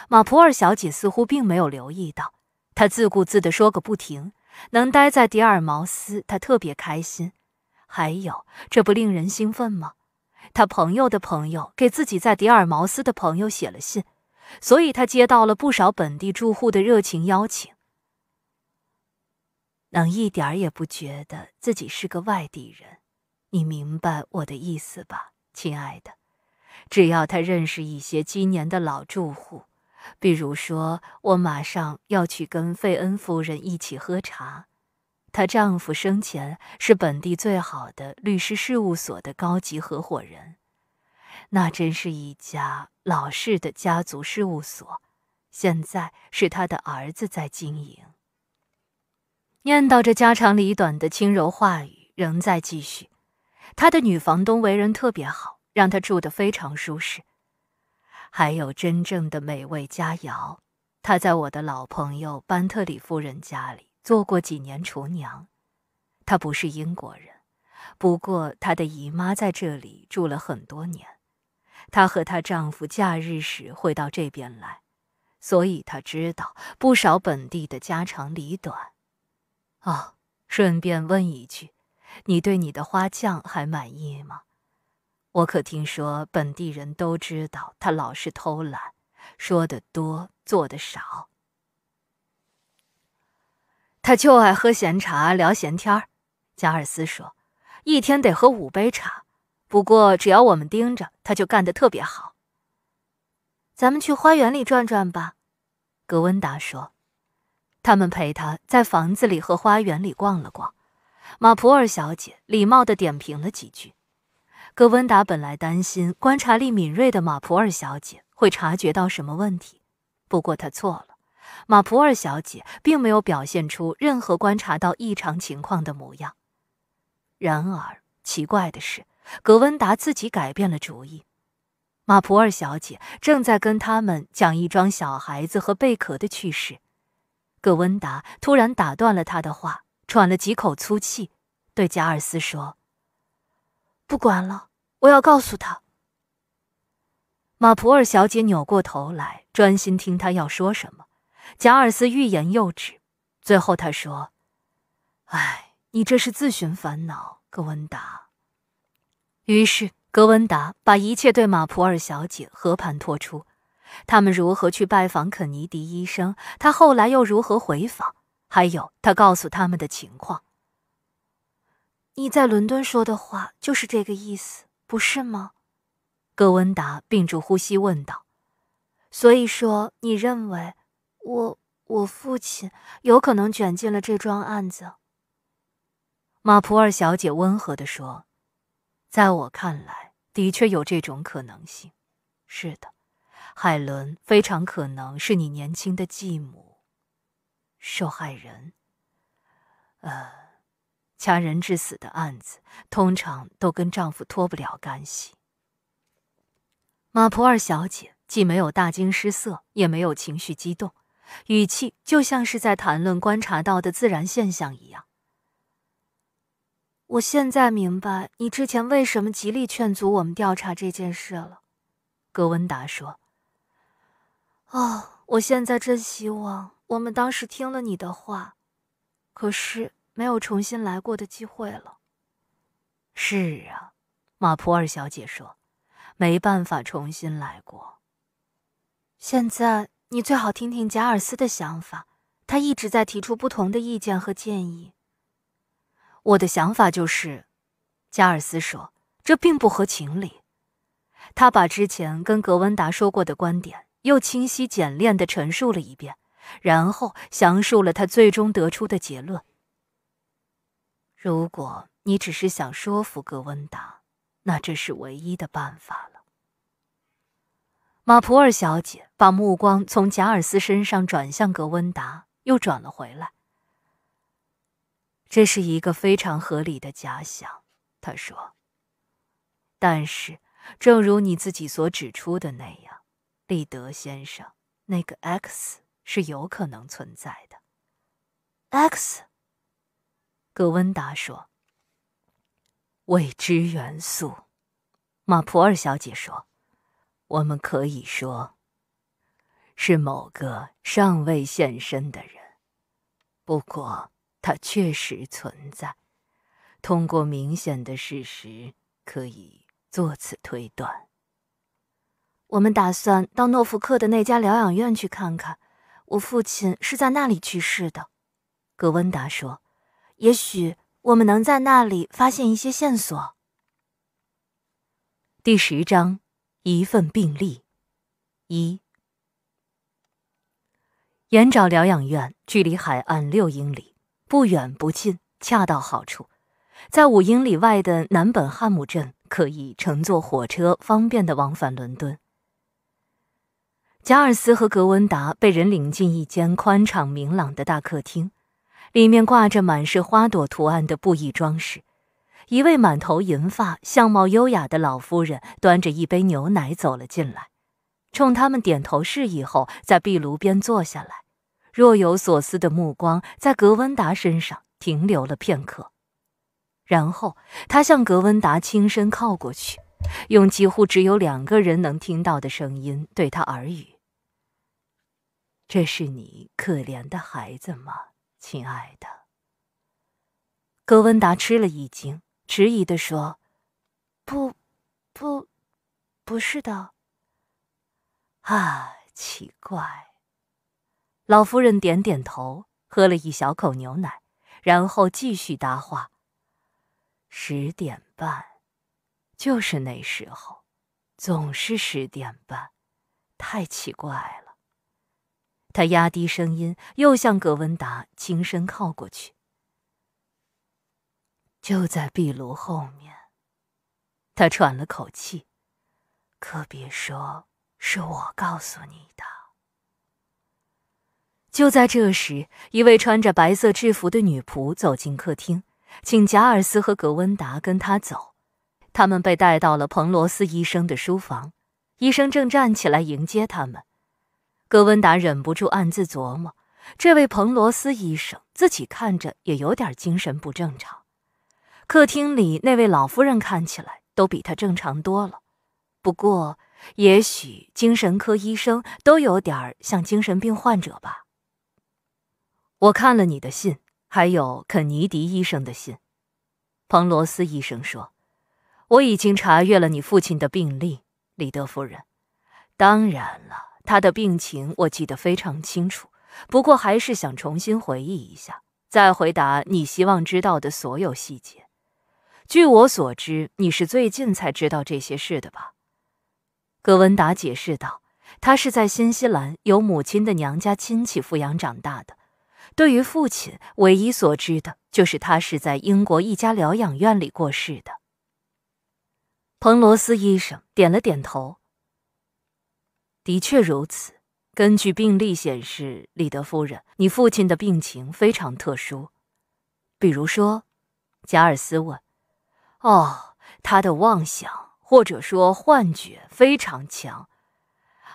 马普尔小姐似乎并没有留意到。她自顾自地说个不停。能待在迪尔茅斯，她特别开心。还有，这不令人兴奋吗？她朋友的朋友给自己在迪尔茅斯的朋友写了信，所以她接到了不少本地住户的热情邀请。能一点儿也不觉得自己是个外地人。你明白我的意思吧，亲爱的。只要他认识一些今年的老住户，比如说，我马上要去跟费恩夫人一起喝茶。她丈夫生前是本地最好的律师事务所的高级合伙人，那真是一家老式的家族事务所，现在是他的儿子在经营。念叨着家长里短的轻柔话语仍在继续。他的女房东为人特别好，让他住得非常舒适，还有真正的美味佳肴。他在我的老朋友班特里夫人家里做过几年厨娘。她不是英国人，不过她的姨妈在这里住了很多年。她和她丈夫假日时会到这边来，所以她知道不少本地的家长里短。哦，顺便问一句。你对你的花匠还满意吗？我可听说本地人都知道他老是偷懒，说的多，做的少。他就爱喝闲茶，聊闲天儿。加尔斯说，一天得喝五杯茶。不过只要我们盯着，他就干得特别好。咱们去花园里转转吧，格温达说。他们陪他在房子里和花园里逛了逛。马普尔小姐礼貌地点评了几句。格温达本来担心观察力敏锐的马普尔小姐会察觉到什么问题，不过她错了，马普尔小姐并没有表现出任何观察到异常情况的模样。然而奇怪的是，格温达自己改变了主意。马普尔小姐正在跟他们讲一桩小孩子和贝壳的趣事，格温达突然打断了他的话。喘了几口粗气，对贾尔斯说：“不管了，我要告诉他。”马普尔小姐扭过头来，专心听他要说什么。贾尔斯欲言又止，最后他说：“哎，你这是自寻烦恼，格温达。”于是格温达把一切对马普尔小姐和盘托出：他们如何去拜访肯尼迪医生，他后来又如何回访。还有，他告诉他们的情况。你在伦敦说的话就是这个意思，不是吗？戈温达屏住呼吸问道。所以说，你认为我我父亲有可能卷进了这桩案子？马普尔小姐温和地说：“在我看来，的确有这种可能性。是的，海伦非常可能是你年轻的继母。”受害人，呃，掐人致死的案子通常都跟丈夫脱不了干系。马普尔小姐既没有大惊失色，也没有情绪激动，语气就像是在谈论观察到的自然现象一样。我现在明白你之前为什么极力劝阻我们调查这件事了，格温达说。哦，我现在真希望。我们当时听了你的话，可是没有重新来过的机会了。是啊，马普尔小姐说，没办法重新来过。现在你最好听听贾尔斯的想法，他一直在提出不同的意见和建议。我的想法就是，贾尔斯说这并不合情理。他把之前跟格温达说过的观点又清晰简练地陈述了一遍。然后详述了他最终得出的结论。如果你只是想说服格温达，那这是唯一的办法了。马普尔小姐把目光从贾尔斯身上转向格温达，又转了回来。这是一个非常合理的假想，她说。但是，正如你自己所指出的那样，利德先生，那个 X。是有可能存在的，X。格温达说：“未知元素。”马普尔小姐说：“我们可以说，是某个尚未现身的人。不过，他确实存在，通过明显的事实可以做此推断。我们打算到诺福克的那家疗养院去看看。”我父亲是在那里去世的，格温达说：“也许我们能在那里发现一些线索。”第十章，一份病历，一。眼沼疗养院距离海岸六英里，不远不近，恰到好处。在五英里外的南本汉姆镇，可以乘坐火车方便的往返伦敦。贾尔斯和格温达被人领进一间宽敞明朗的大客厅，里面挂着满是花朵图案的布艺装饰。一位满头银发、相貌优雅的老夫人端着一杯牛奶走了进来，冲他们点头示意后，在壁炉边坐下来，若有所思的目光在格温达身上停留了片刻，然后他向格温达轻声靠过去，用几乎只有两个人能听到的声音对他耳语。这是你可怜的孩子吗，亲爱的？格温达吃了一惊，迟疑的说：“不，不，不是的。”啊，奇怪！老夫人点点头，喝了一小口牛奶，然后继续搭话：“十点半，就是那时候，总是十点半，太奇怪了。”他压低声音，又向格温达轻声靠过去。就在壁炉后面，他喘了口气，可别说是我告诉你的。就在这时，一位穿着白色制服的女仆走进客厅，请贾尔斯和格温达跟他走。他们被带到了彭罗斯医生的书房，医生正站起来迎接他们。格温达忍不住暗自琢磨：这位彭罗斯医生自己看着也有点精神不正常。客厅里那位老夫人看起来都比他正常多了。不过，也许精神科医生都有点像精神病患者吧。我看了你的信，还有肯尼迪医生的信。彭罗斯医生说：“我已经查阅了你父亲的病历，李德夫人。当然了。”他的病情我记得非常清楚，不过还是想重新回忆一下，再回答你希望知道的所有细节。据我所知，你是最近才知道这些事的吧？格文达解释道：“他是在新西兰由母亲的娘家亲戚抚养长大的。对于父亲，唯一所知的就是他是在英国一家疗养院里过世的。”彭罗斯医生点了点头。的确如此。根据病历显示，李德夫人，你父亲的病情非常特殊。比如说，加尔斯问：“哦，他的妄想或者说幻觉非常强。”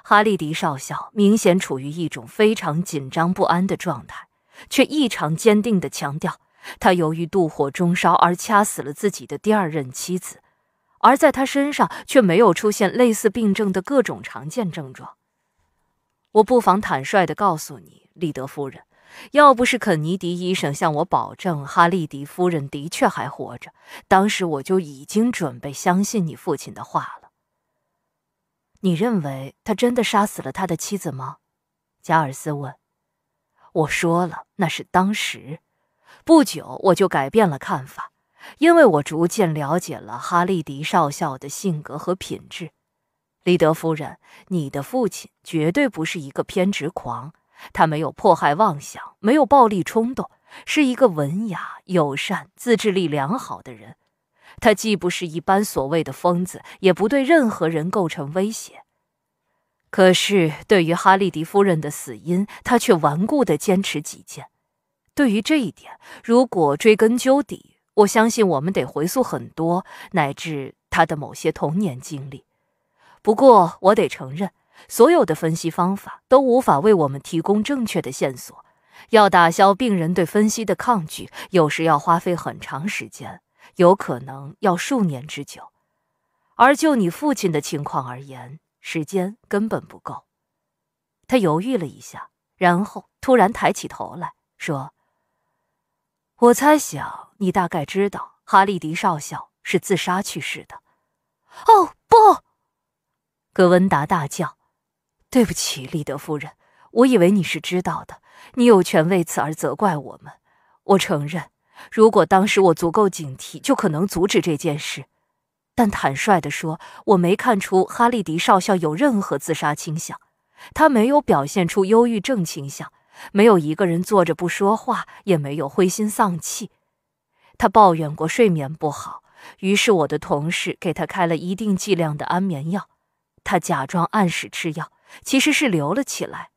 哈利迪少校明显处于一种非常紧张不安的状态，却异常坚定地强调，他由于妒火中烧而掐死了自己的第二任妻子。而在他身上却没有出现类似病症的各种常见症状。我不妨坦率地告诉你，利德夫人，要不是肯尼迪医生向我保证哈利迪夫人的确还活着，当时我就已经准备相信你父亲的话了。你认为他真的杀死了他的妻子吗？加尔斯问。我说了，那是当时。不久我就改变了看法。因为我逐渐了解了哈利迪少校的性格和品质，里德夫人，你的父亲绝对不是一个偏执狂，他没有迫害妄想，没有暴力冲动，是一个文雅、友善、自制力良好的人。他既不是一般所谓的疯子，也不对任何人构成威胁。可是，对于哈利迪夫人的死因，他却顽固地坚持己见。对于这一点，如果追根究底，我相信我们得回溯很多，乃至他的某些童年经历。不过，我得承认，所有的分析方法都无法为我们提供正确的线索。要打消病人对分析的抗拒，有时要花费很长时间，有可能要数年之久。而就你父亲的情况而言，时间根本不够。他犹豫了一下，然后突然抬起头来说：“我猜想。”你大概知道哈利迪少校是自杀去世的，哦不，格温达大叫：“对不起，利德夫人，我以为你是知道的。你有权为此而责怪我们。我承认，如果当时我足够警惕，就可能阻止这件事。但坦率地说，我没看出哈利迪少校有任何自杀倾向。他没有表现出忧郁症倾向，没有一个人坐着不说话，也没有灰心丧气。”他抱怨过睡眠不好，于是我的同事给他开了一定剂量的安眠药。他假装按时吃药，其实是留了起来，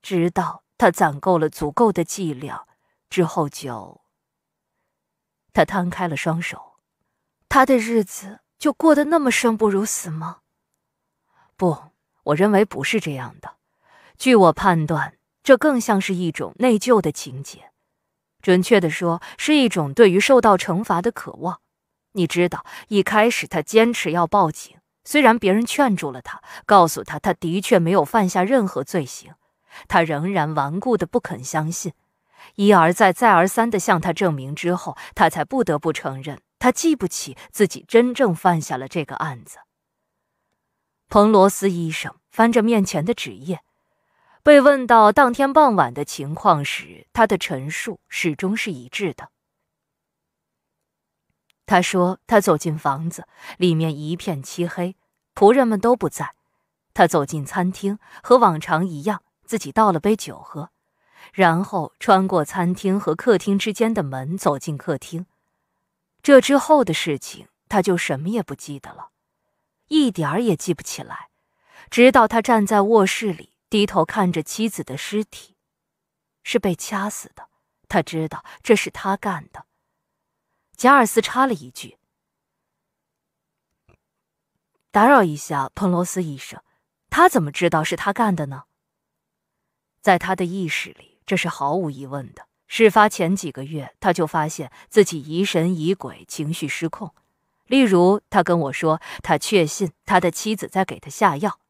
直到他攒够了足够的剂量之后，就他摊开了双手。他的日子就过得那么生不如死吗？不，我认为不是这样的。据我判断，这更像是一种内疚的情结。准确的说，是一种对于受到惩罚的渴望。你知道，一开始他坚持要报警，虽然别人劝住了他，告诉他他的确没有犯下任何罪行，他仍然顽固的不肯相信。一而再，再而三的向他证明之后，他才不得不承认，他记不起自己真正犯下了这个案子。彭罗斯医生翻着面前的纸页。被问到当天傍晚的情况时，他的陈述始终是一致的。他说：“他走进房子，里面一片漆黑，仆人们都不在。他走进餐厅，和往常一样，自己倒了杯酒喝，然后穿过餐厅和客厅之间的门走进客厅。这之后的事情，他就什么也不记得了，一点儿也记不起来。直到他站在卧室里。”低头看着妻子的尸体，是被掐死的。他知道这是他干的。贾尔斯插了一句：“打扰一下，彭罗斯医生，他怎么知道是他干的呢？”在他的意识里，这是毫无疑问的。事发前几个月，他就发现自己疑神疑鬼，情绪失控。例如，他跟我说，他确信他的妻子在给他下药。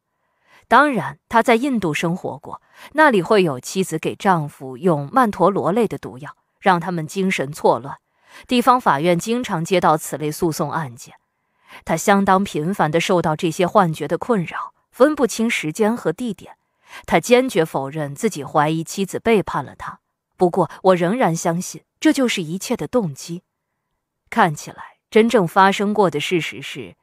当然，他在印度生活过，那里会有妻子给丈夫用曼陀罗类的毒药，让他们精神错乱。地方法院经常接到此类诉讼案件。他相当频繁地受到这些幻觉的困扰，分不清时间和地点。他坚决否认自己怀疑妻子背叛了他，不过我仍然相信这就是一切的动机。看起来，真正发生过的事实是。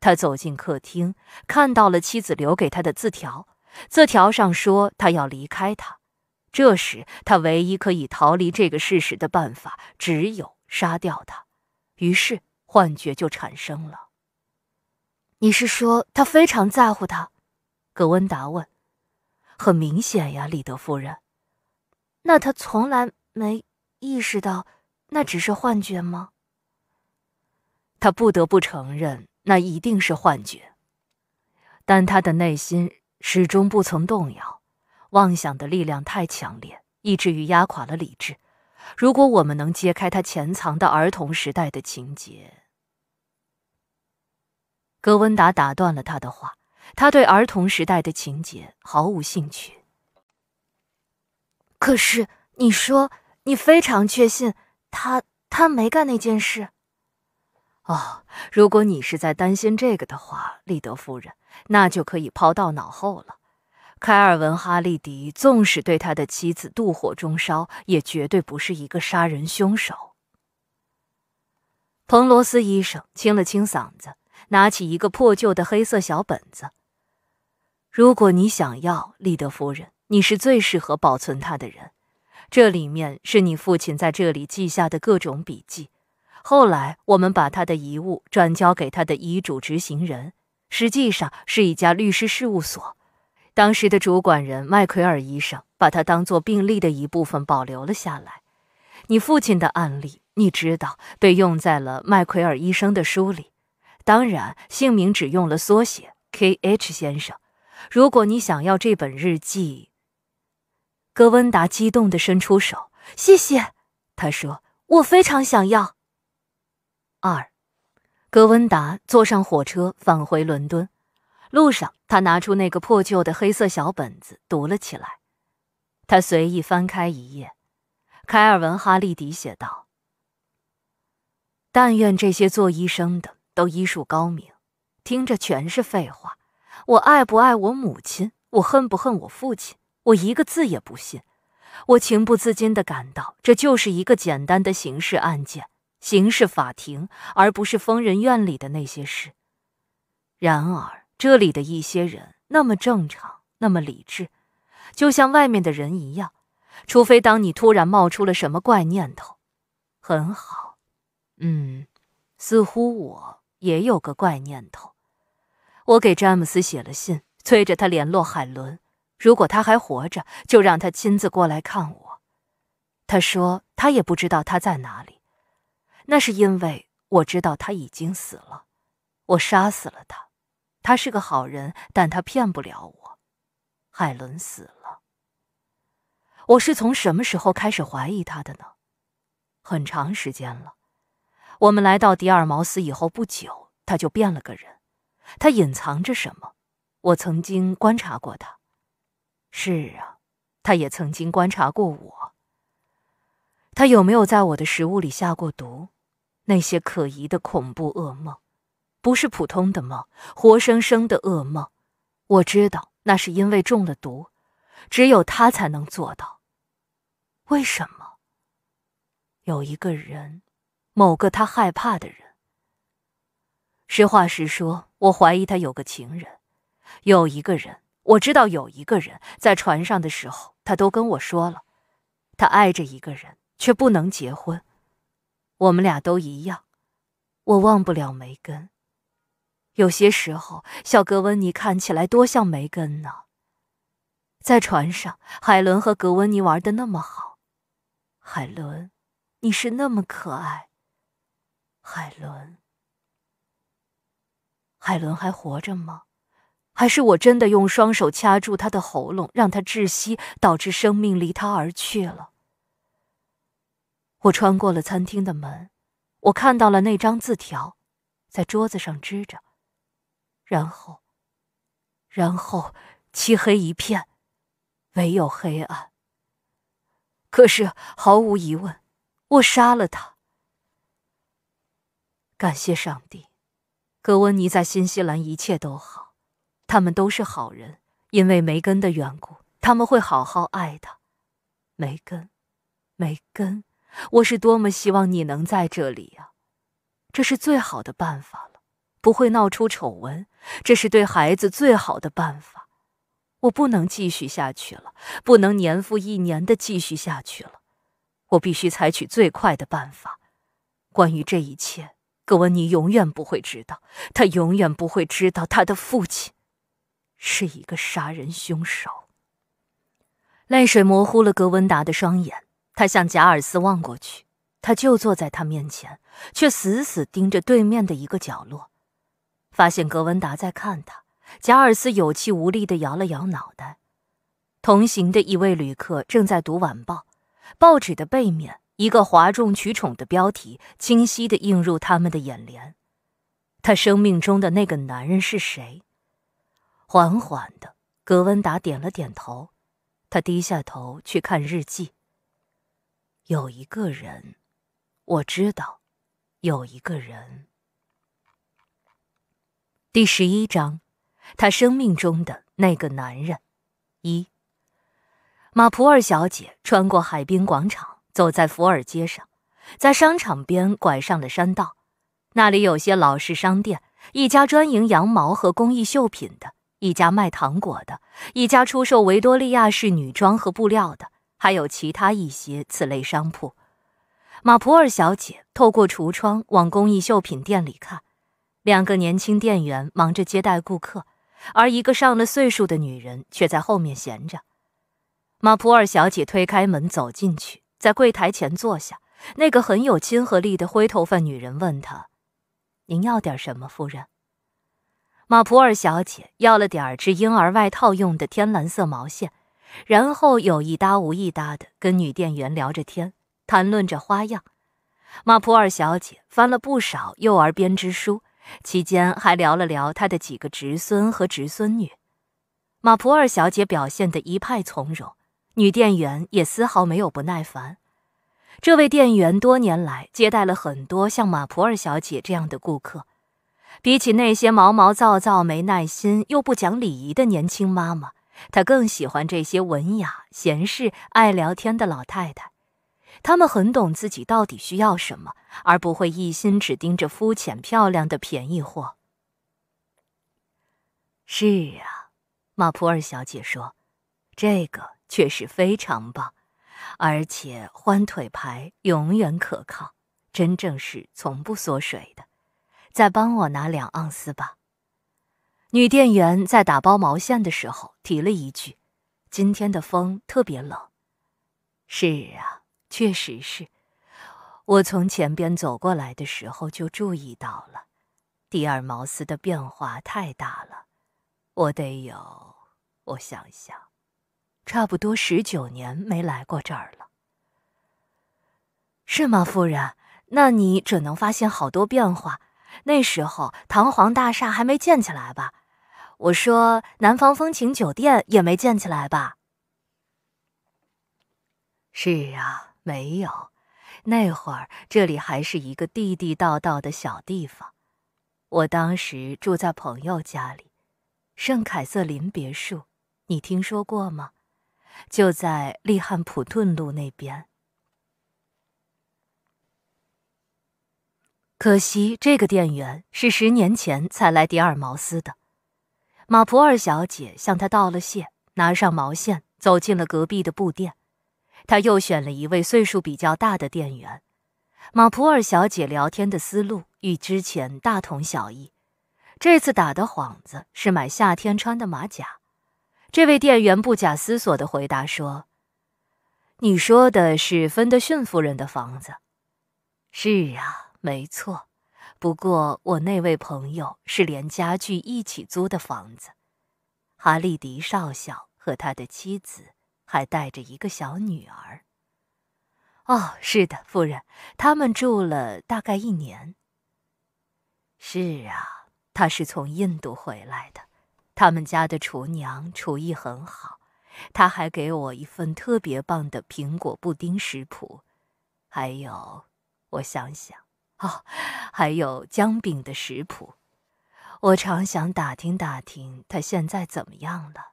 他走进客厅，看到了妻子留给他的字条。字条上说他要离开他。这时，他唯一可以逃离这个事实的办法，只有杀掉他。于是，幻觉就产生了。你是说他非常在乎他？格温达问。很明显呀，里德夫人。那他从来没意识到那只是幻觉吗？他不得不承认。那一定是幻觉，但他的内心始终不曾动摇。妄想的力量太强烈，以至于压垮了理智。如果我们能揭开他潜藏的儿童时代的情节，格温达打断了他的话。他对儿童时代的情节毫无兴趣。可是你说，你非常确信他他没干那件事。哦，如果你是在担心这个的话，利德夫人，那就可以抛到脑后了。凯尔文·哈利迪纵使对他的妻子妒火中烧，也绝对不是一个杀人凶手。彭罗斯医生清了清嗓子，拿起一个破旧的黑色小本子。如果你想要利德夫人，你是最适合保存它的人。这里面是你父亲在这里记下的各种笔记。后来，我们把他的遗物转交给他的遗嘱执行人，实际上是一家律师事务所。当时的主管人麦奎尔医生把他当做病例的一部分保留了下来。你父亲的案例，你知道被用在了麦奎尔医生的书里，当然，姓名只用了缩写 K.H. 先生。如果你想要这本日记，格温达激动地伸出手，谢谢。他说：“我非常想要。”二，格温达坐上火车返回伦敦。路上，他拿出那个破旧的黑色小本子，读了起来。他随意翻开一页，凯尔文·哈利迪写道：“但愿这些做医生的都医术高明。听着，全是废话。我爱不爱我母亲？我恨不恨我父亲？我一个字也不信。我情不自禁地感到，这就是一个简单的刑事案件。”刑事法庭，而不是疯人院里的那些事。然而，这里的一些人那么正常，那么理智，就像外面的人一样。除非当你突然冒出了什么怪念头。很好。嗯，似乎我也有个怪念头。我给詹姆斯写了信，催着他联络海伦。如果他还活着，就让他亲自过来看我。他说他也不知道他在哪里。那是因为我知道他已经死了，我杀死了他。他是个好人，但他骗不了我。海伦死了。我是从什么时候开始怀疑他的呢？很长时间了。我们来到迪尔茅斯以后不久，他就变了个人。他隐藏着什么？我曾经观察过他。是啊，他也曾经观察过我。他有没有在我的食物里下过毒？那些可疑的恐怖噩梦，不是普通的梦，活生生的噩梦。我知道那是因为中了毒，只有他才能做到。为什么？有一个人，某个他害怕的人。实话实说，我怀疑他有个情人。有一个人，我知道有一个人在船上的时候，他都跟我说了，他爱着一个人，却不能结婚。我们俩都一样，我忘不了梅根。有些时候，小格温妮看起来多像梅根呢。在船上，海伦和格温妮玩的那么好，海伦，你是那么可爱。海伦，海伦还活着吗？还是我真的用双手掐住他的喉咙，让他窒息，导致生命离他而去了？我穿过了餐厅的门，我看到了那张字条，在桌子上支着，然后，然后，漆黑一片，唯有黑暗。可是毫无疑问，我杀了他。感谢上帝，格温妮在新西兰一切都好，他们都是好人，因为梅根的缘故，他们会好好爱他。梅根，梅根。我是多么希望你能在这里呀！这是最好的办法了，不会闹出丑闻，这是对孩子最好的办法。我不能继续下去了，不能年复一年的继续下去了。我必须采取最快的办法。关于这一切，格温，妮永远不会知道，他永远不会知道，他的父亲是一个杀人凶手。泪水模糊了格温达的双眼。他向贾尔斯望过去，他就坐在他面前，却死死盯着对面的一个角落。发现格温达在看他，贾尔斯有气无力的摇了摇脑袋。同行的一位旅客正在读晚报，报纸的背面一个哗众取宠的标题清晰的映入他们的眼帘。他生命中的那个男人是谁？缓缓的，格温达点了点头。他低下头去看日记。有一个人，我知道，有一个人。第十一章，他生命中的那个男人。一，马普尔小姐穿过海滨广场，走在福尔街上，在商场边拐上了山道。那里有些老式商店：一家专营羊毛和工艺绣品的，一家卖糖果的，一家出售维多利亚式女装和布料的。还有其他一些此类商铺。马普尔小姐透过橱窗往工艺绣品店里看，两个年轻店员忙着接待顾客，而一个上了岁数的女人却在后面闲着。马普尔小姐推开门走进去，在柜台前坐下。那个很有亲和力的灰头发女人问她：“您要点什么，夫人？”马普尔小姐要了点织婴儿外套用的天蓝色毛线。然后有一搭无一搭的跟女店员聊着天，谈论着花样。马普尔小姐翻了不少幼儿编织书，期间还聊了聊她的几个侄孙和侄孙女。马普尔小姐表现得一派从容，女店员也丝毫没有不耐烦。这位店员多年来接待了很多像马普尔小姐这样的顾客，比起那些毛毛躁躁、没耐心又不讲礼仪的年轻妈妈。他更喜欢这些文雅、闲适、爱聊天的老太太，他们很懂自己到底需要什么，而不会一心只盯着肤浅、漂亮的便宜货。是啊，马普尔小姐说：“这个确实非常棒，而且欢腿牌永远可靠，真正是从不缩水的。再帮我拿两盎司吧。”女店员在打包毛线的时候提了一句：“今天的风特别冷。”“是啊，确实是。”“我从前边走过来的时候就注意到了，迪尔茅斯的变化太大了。”“我得有……我想想，差不多十九年没来过这儿了。”“是吗，夫人？那你准能发现好多变化。那时候，唐皇大厦还没建起来吧？”我说：“南方风情酒店也没建起来吧？”是啊，没有。那会儿这里还是一个地地道道的小地方。我当时住在朋友家里，圣凯瑟琳别墅，你听说过吗？就在利汉普顿路那边。可惜这个店员是十年前才来迪尔茅斯的。马普尔小姐向他道了谢，拿上毛线走进了隔壁的布店。她又选了一位岁数比较大的店员。马普尔小姐聊天的思路与之前大同小异，这次打的幌子是买夏天穿的马甲。这位店员不假思索地回答说：“你说的是芬德逊夫人的房子？”“是啊，没错。”不过，我那位朋友是连家具一起租的房子。哈利迪少校和他的妻子还带着一个小女儿。哦，是的，夫人，他们住了大概一年。是啊，他是从印度回来的。他们家的厨娘厨艺很好，他还给我一份特别棒的苹果布丁食谱。还有，我想想。哦，还有姜饼的食谱，我常想打听打听他现在怎么样了。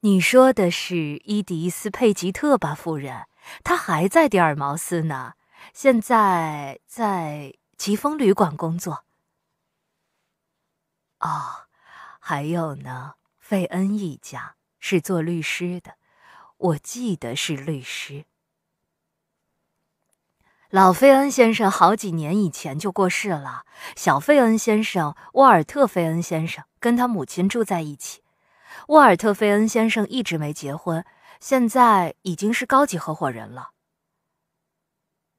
你说的是伊迪斯·佩吉特吧，夫人？他还在迪尔茅斯呢，现在在疾风旅馆工作。哦，还有呢，费恩一家是做律师的，我记得是律师。老费恩先生好几年以前就过世了，小费恩先生沃尔特费恩先生跟他母亲住在一起。沃尔特费恩先生一直没结婚，现在已经是高级合伙人了。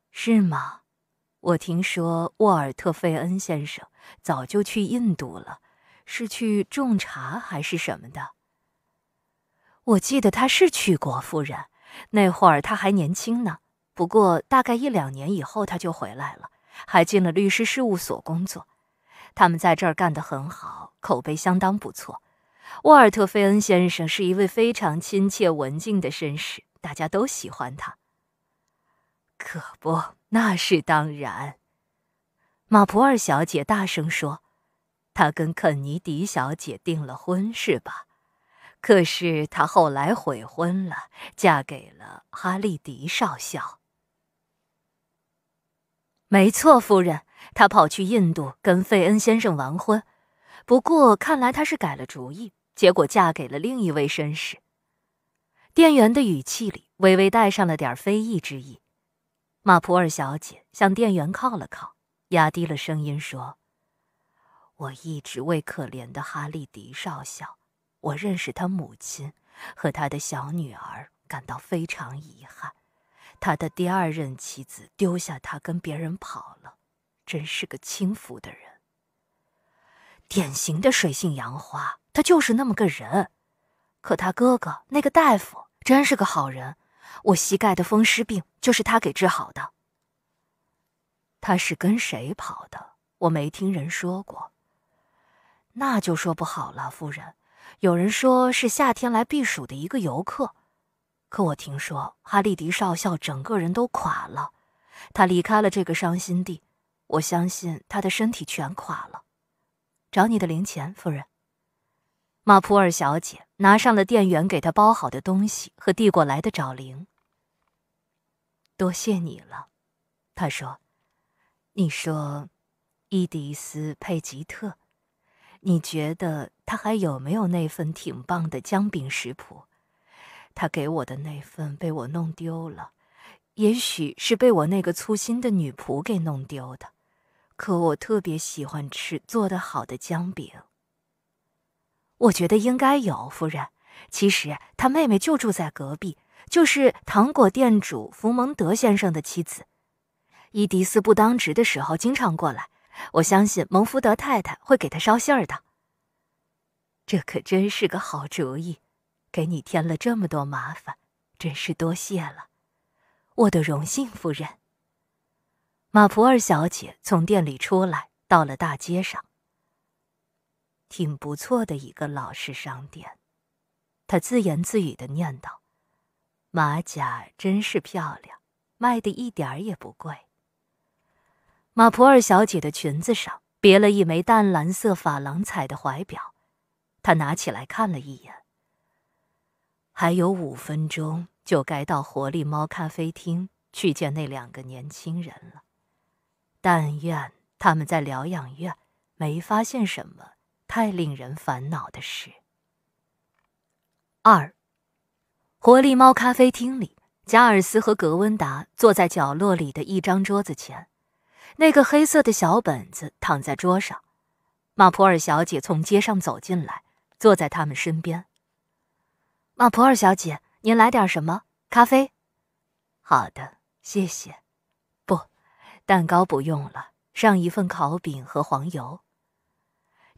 是吗？我听说沃尔特费恩先生早就去印度了，是去种茶还是什么的？我记得他是去过，夫人，那会儿他还年轻呢。不过大概一两年以后，他就回来了，还进了律师事务所工作。他们在这儿干得很好，口碑相当不错。沃尔特·菲恩先生是一位非常亲切、文静的绅士，大家都喜欢他。可不，那是当然。马普尔小姐大声说：“他跟肯尼迪小姐订了婚，是吧？可是她后来悔婚了，嫁给了哈利迪少校。”没错，夫人，她跑去印度跟费恩先生完婚，不过看来她是改了主意，结果嫁给了另一位绅士。店员的语气里微微带上了点非议之意。马普尔小姐向店员靠了靠，压低了声音说：“我一直为可怜的哈利迪少校，我认识他母亲和他的小女儿，感到非常遗憾。”他的第二任妻子丢下他跟别人跑了，真是个轻浮的人，典型的水性杨花，他就是那么个人。可他哥哥那个大夫真是个好人，我膝盖的风湿病就是他给治好的。他是跟谁跑的？我没听人说过，那就说不好了，夫人。有人说是夏天来避暑的一个游客。可我听说哈利迪少校整个人都垮了，他离开了这个伤心地，我相信他的身体全垮了。找你的零钱，夫人。马普尔小姐拿上了店员给她包好的东西和递过来的找零。多谢你了，他说。你说，伊迪斯·佩吉特，你觉得他还有没有那份挺棒的姜饼食谱？他给我的那份被我弄丢了，也许是被我那个粗心的女仆给弄丢的。可我特别喜欢吃做得好的姜饼。我觉得应该有夫人。其实他妹妹就住在隔壁，就是糖果店主弗蒙德先生的妻子伊迪丝。不当值的时候，经常过来。我相信蒙福德太太会给他捎信儿的。这可真是个好主意。给你添了这么多麻烦，真是多谢了。我的荣幸，夫人。马普尔小姐从店里出来，到了大街上。挺不错的一个老式商店，她自言自语的念叨：“马甲真是漂亮，卖的一点儿也不贵。”马普尔小姐的裙子上别了一枚淡蓝色珐琅彩的怀表，她拿起来看了一眼。还有五分钟就该到活力猫咖啡厅去见那两个年轻人了。但愿他们在疗养院没发现什么太令人烦恼的事。二，活力猫咖啡厅里，贾尔斯和格温达坐在角落里的一张桌子前，那个黑色的小本子躺在桌上。马普尔小姐从街上走进来，坐在他们身边。马普尔小姐，您来点什么？咖啡。好的，谢谢。不，蛋糕不用了，上一份烤饼和黄油。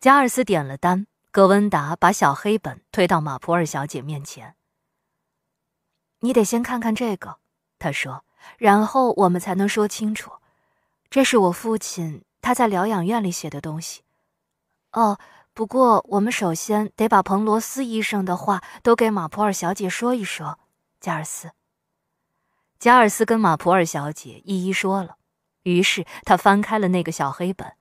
加尔斯点了单，格温达把小黑本推到马普尔小姐面前。你得先看看这个，他说，然后我们才能说清楚。这是我父亲他在疗养院里写的东西。哦。不过，我们首先得把彭罗斯医生的话都给马普尔小姐说一说，加尔斯。加尔斯跟马普尔小姐一一说了，于是他翻开了那个小黑本。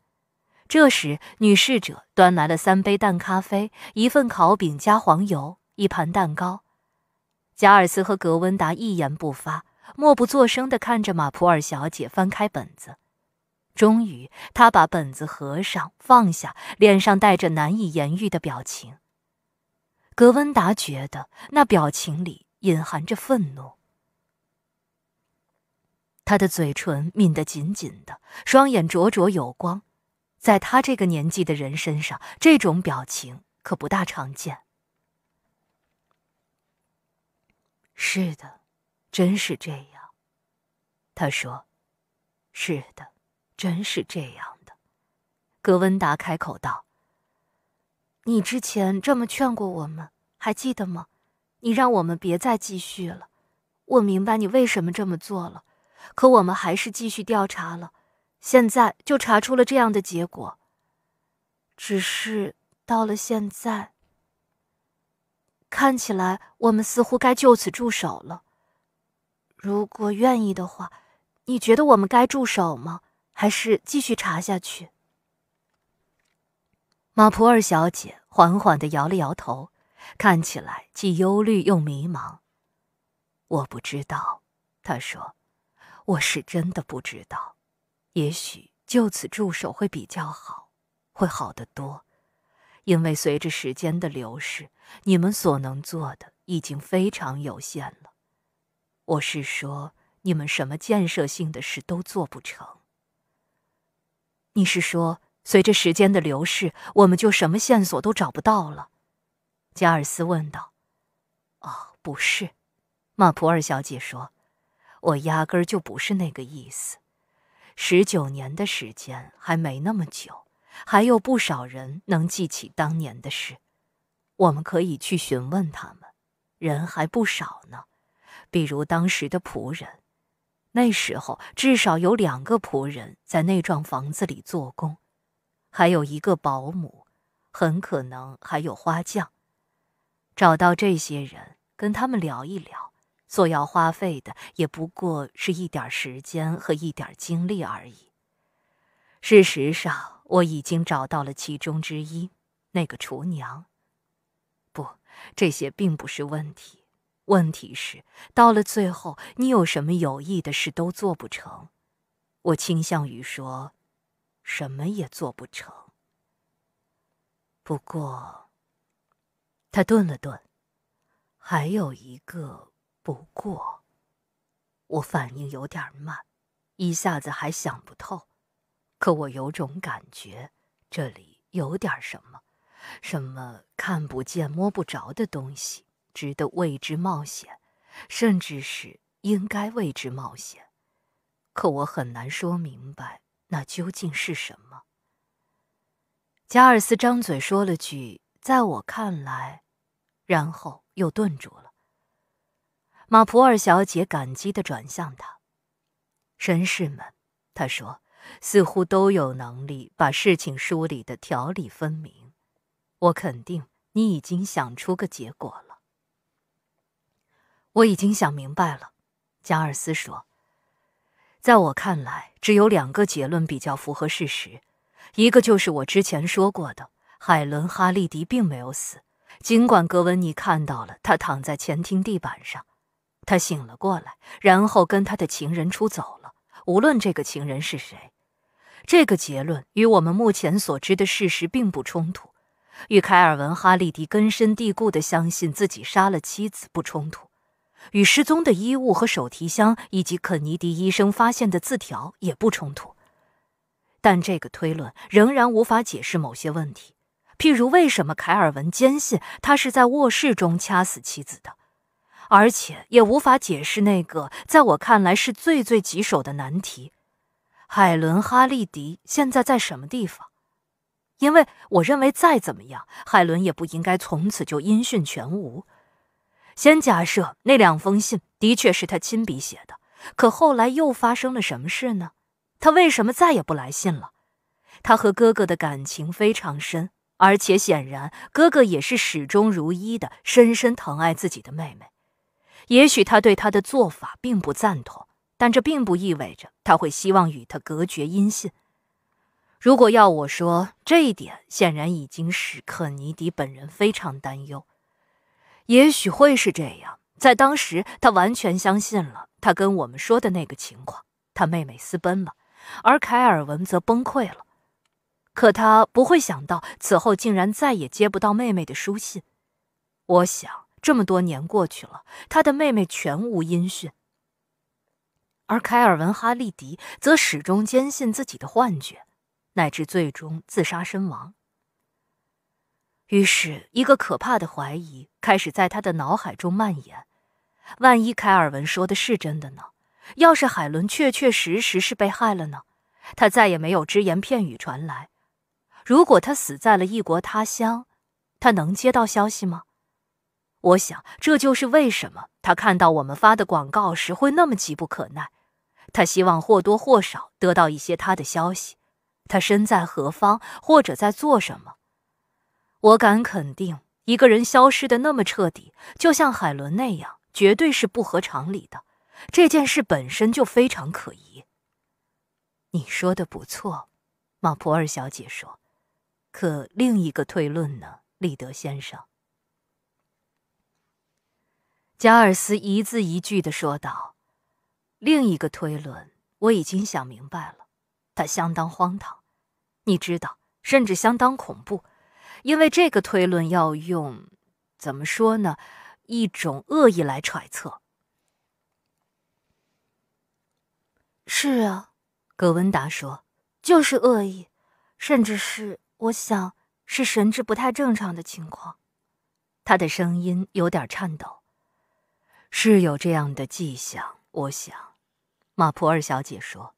这时，女侍者端来了三杯淡咖啡、一份烤饼加黄油、一盘蛋糕。加尔斯和格温达一言不发，默不作声地看着马普尔小姐翻开本子。终于，他把本子合上，放下，脸上带着难以言喻的表情。格温达觉得那表情里隐含着愤怒。他的嘴唇抿得紧紧的，双眼灼灼有光，在他这个年纪的人身上，这种表情可不大常见。是的，真是这样，他说：“是的。”真是这样的，格温达开口道：“你之前这么劝过我们，还记得吗？你让我们别再继续了。我明白你为什么这么做了，可我们还是继续调查了，现在就查出了这样的结果。只是到了现在，看起来我们似乎该就此住手了。如果愿意的话，你觉得我们该住手吗？”还是继续查下去。马普尔小姐缓缓地摇了摇头，看起来既忧虑又迷茫。我不知道，她说：“我是真的不知道。也许就此入手会比较好，会好得多。因为随着时间的流逝，你们所能做的已经非常有限了。我是说，你们什么建设性的事都做不成。”你是说，随着时间的流逝，我们就什么线索都找不到了？加尔斯问道。“哦，不是，马普尔小姐说，我压根儿就不是那个意思。十九年的时间还没那么久，还有不少人能记起当年的事。我们可以去询问他们，人还不少呢，比如当时的仆人。”那时候至少有两个仆人在那幢房子里做工，还有一个保姆，很可能还有花匠。找到这些人，跟他们聊一聊，所要花费的也不过是一点时间和一点精力而已。事实上，我已经找到了其中之一，那个厨娘。不，这些并不是问题。问题是，到了最后，你有什么有益的事都做不成。我倾向于说，什么也做不成。不过，他顿了顿，还有一个不过，我反应有点慢，一下子还想不透。可我有种感觉，这里有点什么，什么看不见、摸不着的东西。值得为之冒险，甚至是应该为之冒险，可我很难说明白那究竟是什么。加尔斯张嘴说了句：“在我看来”，然后又顿住了。马普尔小姐感激地转向他：“绅士们，他说，似乎都有能力把事情梳理得条理分明。我肯定你已经想出个结果了。”我已经想明白了，加尔斯说。在我看来，只有两个结论比较符合事实，一个就是我之前说过的，海伦·哈利迪并没有死。尽管格温尼看到了他躺在前厅地板上，他醒了过来，然后跟他的情人出走了。无论这个情人是谁，这个结论与我们目前所知的事实并不冲突，与凯尔文·哈利迪根深蒂固地相信自己杀了妻子不冲突。与失踪的衣物和手提箱，以及肯尼迪医生发现的字条也不冲突，但这个推论仍然无法解释某些问题，譬如为什么凯尔文坚信他是在卧室中掐死妻子的，而且也无法解释那个在我看来是最最棘手的难题：海伦·哈利迪现在在什么地方？因为我认为再怎么样，海伦也不应该从此就音讯全无。先假设那两封信的确是他亲笔写的，可后来又发生了什么事呢？他为什么再也不来信了？他和哥哥的感情非常深，而且显然哥哥也是始终如一的深深疼爱自己的妹妹。也许他对他的做法并不赞同，但这并不意味着他会希望与他隔绝音信。如果要我说，这一点显然已经使肯尼迪本人非常担忧。也许会是这样，在当时，他完全相信了他跟我们说的那个情况：他妹妹私奔了，而凯尔文则崩溃了。可他不会想到，此后竟然再也接不到妹妹的书信。我想，这么多年过去了，他的妹妹全无音讯。而凯尔文·哈利迪则始终坚信自己的幻觉，乃至最终自杀身亡。于是，一个可怕的怀疑开始在他的脑海中蔓延：万一凯尔文说的是真的呢？要是海伦确确实实是被害了呢？他再也没有只言片语传来。如果他死在了异国他乡，他能接到消息吗？我想，这就是为什么他看到我们发的广告时会那么急不可耐。他希望或多或少得到一些他的消息：他身在何方，或者在做什么。我敢肯定，一个人消失的那么彻底，就像海伦那样，绝对是不合常理的。这件事本身就非常可疑。你说的不错，马普尔小姐说。可另一个推论呢，利德先生？加尔斯一字一句的说道：“另一个推论，我已经想明白了，它相当荒唐，你知道，甚至相当恐怖。”因为这个推论要用，怎么说呢？一种恶意来揣测。是啊，葛文达说，就是恶意，甚至是我想是神志不太正常的情况。他的声音有点颤抖，是有这样的迹象。我想，马普尔小姐说，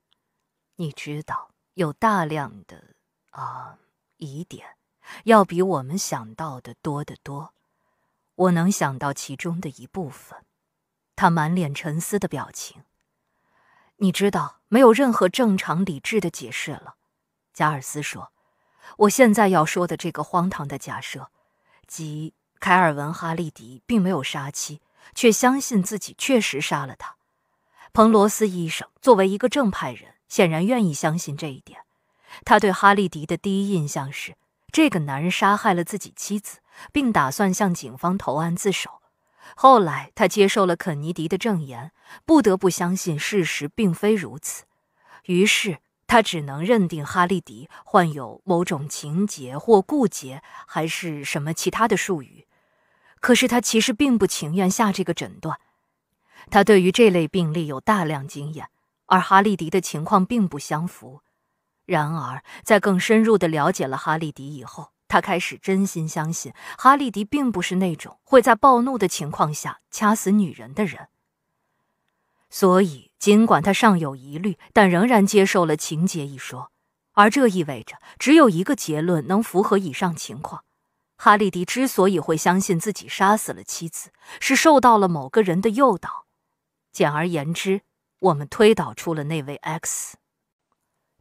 你知道有大量的啊疑点。要比我们想到的多得多。我能想到其中的一部分。他满脸沉思的表情。你知道，没有任何正常理智的解释了。加尔斯说：“我现在要说的这个荒唐的假设，即凯尔文·哈利迪并没有杀妻，却相信自己确实杀了他。”彭罗斯医生作为一个正派人，显然愿意相信这一点。他对哈利迪的第一印象是。这个男人杀害了自己妻子，并打算向警方投案自首。后来，他接受了肯尼迪的证言，不得不相信事实并非如此。于是，他只能认定哈利迪患有某种情节或固结，还是什么其他的术语。可是，他其实并不情愿下这个诊断。他对于这类病例有大量经验，而哈利迪的情况并不相符。然而，在更深入地了解了哈利迪以后，他开始真心相信哈利迪并不是那种会在暴怒的情况下掐死女人的人。所以，尽管他尚有疑虑，但仍然接受了情节一说。而这意味着，只有一个结论能符合以上情况：哈利迪之所以会相信自己杀死了妻子，是受到了某个人的诱导。简而言之，我们推导出了那位 X。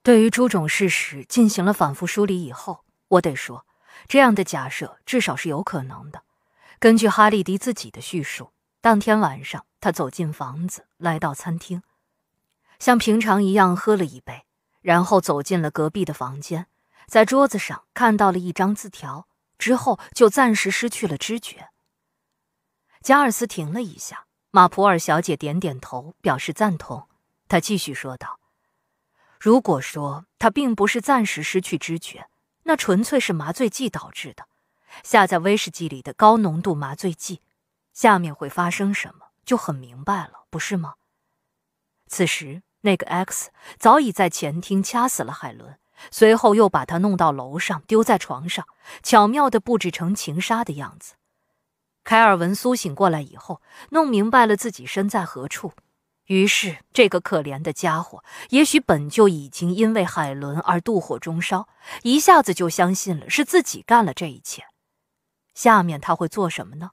对于诸种事实进行了反复梳理以后，我得说，这样的假设至少是有可能的。根据哈利迪自己的叙述，当天晚上他走进房子，来到餐厅，像平常一样喝了一杯，然后走进了隔壁的房间，在桌子上看到了一张字条，之后就暂时失去了知觉。加尔斯停了一下，马普尔小姐点点头表示赞同，她继续说道。如果说他并不是暂时失去知觉，那纯粹是麻醉剂导致的。下在威士忌里的高浓度麻醉剂，下面会发生什么就很明白了，不是吗？此时，那个 X 早已在前厅掐死了海伦，随后又把她弄到楼上，丢在床上，巧妙地布置成情杀的样子。凯尔文苏醒过来以后，弄明白了自己身在何处。于是，这个可怜的家伙也许本就已经因为海伦而妒火中烧，一下子就相信了是自己干了这一切。下面他会做什么呢？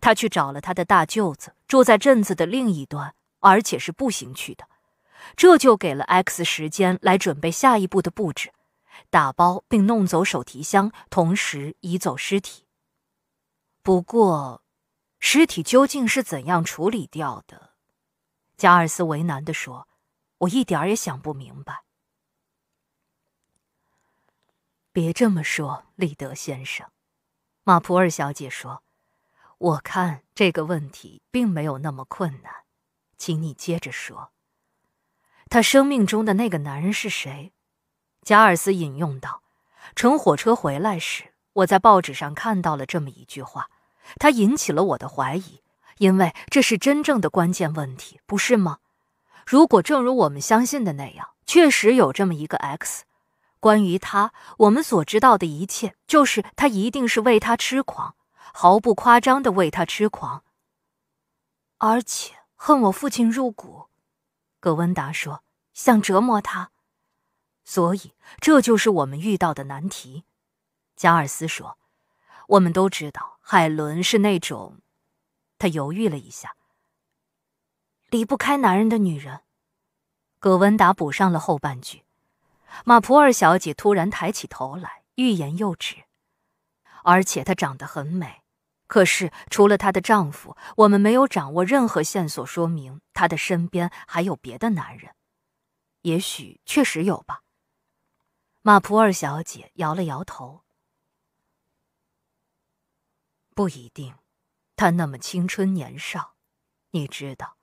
他去找了他的大舅子，住在镇子的另一端，而且是步行去的。这就给了 X 时间来准备下一步的布置，打包并弄走手提箱，同时移走尸体。不过，尸体究竟是怎样处理掉的？加尔斯为难的说：“我一点儿也想不明白。”别这么说，利德先生，马普尔小姐说：“我看这个问题并没有那么困难，请你接着说。”他生命中的那个男人是谁？加尔斯引用道：“乘火车回来时，我在报纸上看到了这么一句话，它引起了我的怀疑。”因为这是真正的关键问题，不是吗？如果正如我们相信的那样，确实有这么一个 X，关于他，我们所知道的一切就是他一定是为他痴狂，毫不夸张的为他痴狂，而且恨我父亲入骨。葛温达说，想折磨他，所以这就是我们遇到的难题。加尔斯说，我们都知道海伦是那种。他犹豫了一下，离不开男人的女人。葛文达补上了后半句。马普尔小姐突然抬起头来，欲言又止。而且她长得很美，可是除了她的丈夫，我们没有掌握任何线索，说明她的身边还有别的男人。也许确实有吧。马普尔小姐摇了摇头，不一定。他那么青春年少，你知道。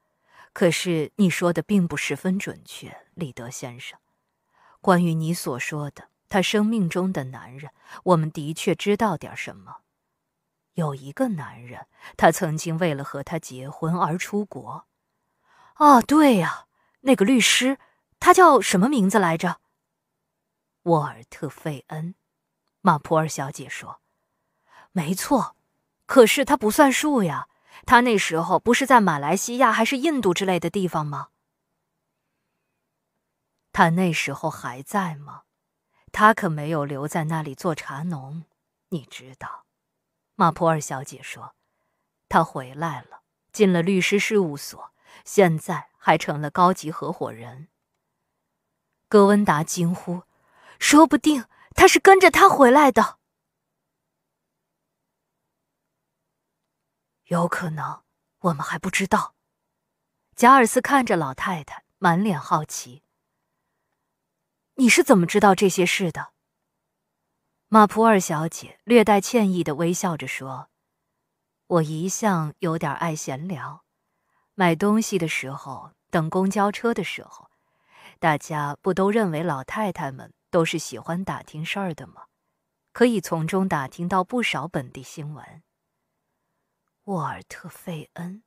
可是你说的并不十分准确，李德先生。关于你所说的他生命中的男人，我们的确知道点什么。有一个男人，他曾经为了和他结婚而出国。啊，对呀，那个律师，他叫什么名字来着？沃尔特·费恩。马普尔小姐说：“没错。”可是他不算数呀，他那时候不是在马来西亚还是印度之类的地方吗？他那时候还在吗？他可没有留在那里做茶农，你知道。马普尔小姐说，他回来了，进了律师事务所，现在还成了高级合伙人。格温达惊呼：“说不定他是跟着他回来的。”有可能，我们还不知道。贾尔斯看着老太太，满脸好奇：“你是怎么知道这些事的？”马普尔小姐略带歉意的微笑着说：“我一向有点爱闲聊，买东西的时候，等公交车的时候，大家不都认为老太太们都是喜欢打听事儿的吗？可以从中打听到不少本地新闻。”沃尔特·费恩，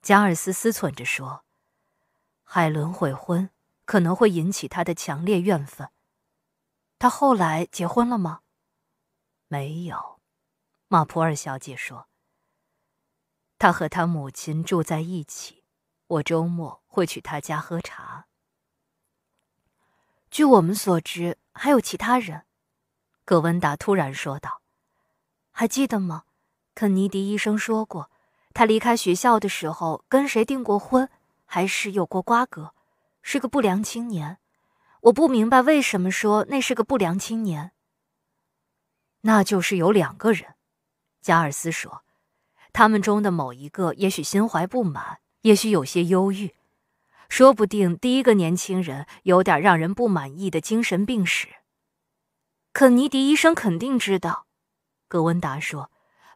加尔斯思忖着说：“海伦悔婚可能会引起他的强烈怨愤。”他后来结婚了吗？没有，马普尔小姐说。他和他母亲住在一起，我周末会去他家喝茶。据我们所知，还有其他人，葛温达突然说道：“还记得吗？”肯尼迪医生说过，他离开学校的时候跟谁订过婚，还是有过瓜葛，是个不良青年。我不明白为什么说那是个不良青年。那就是有两个人，加尔斯说，他们中的某一个也许心怀不满，也许有些忧郁，说不定第一个年轻人有点让人不满意的精神病史。肯尼迪医生肯定知道，格温达说。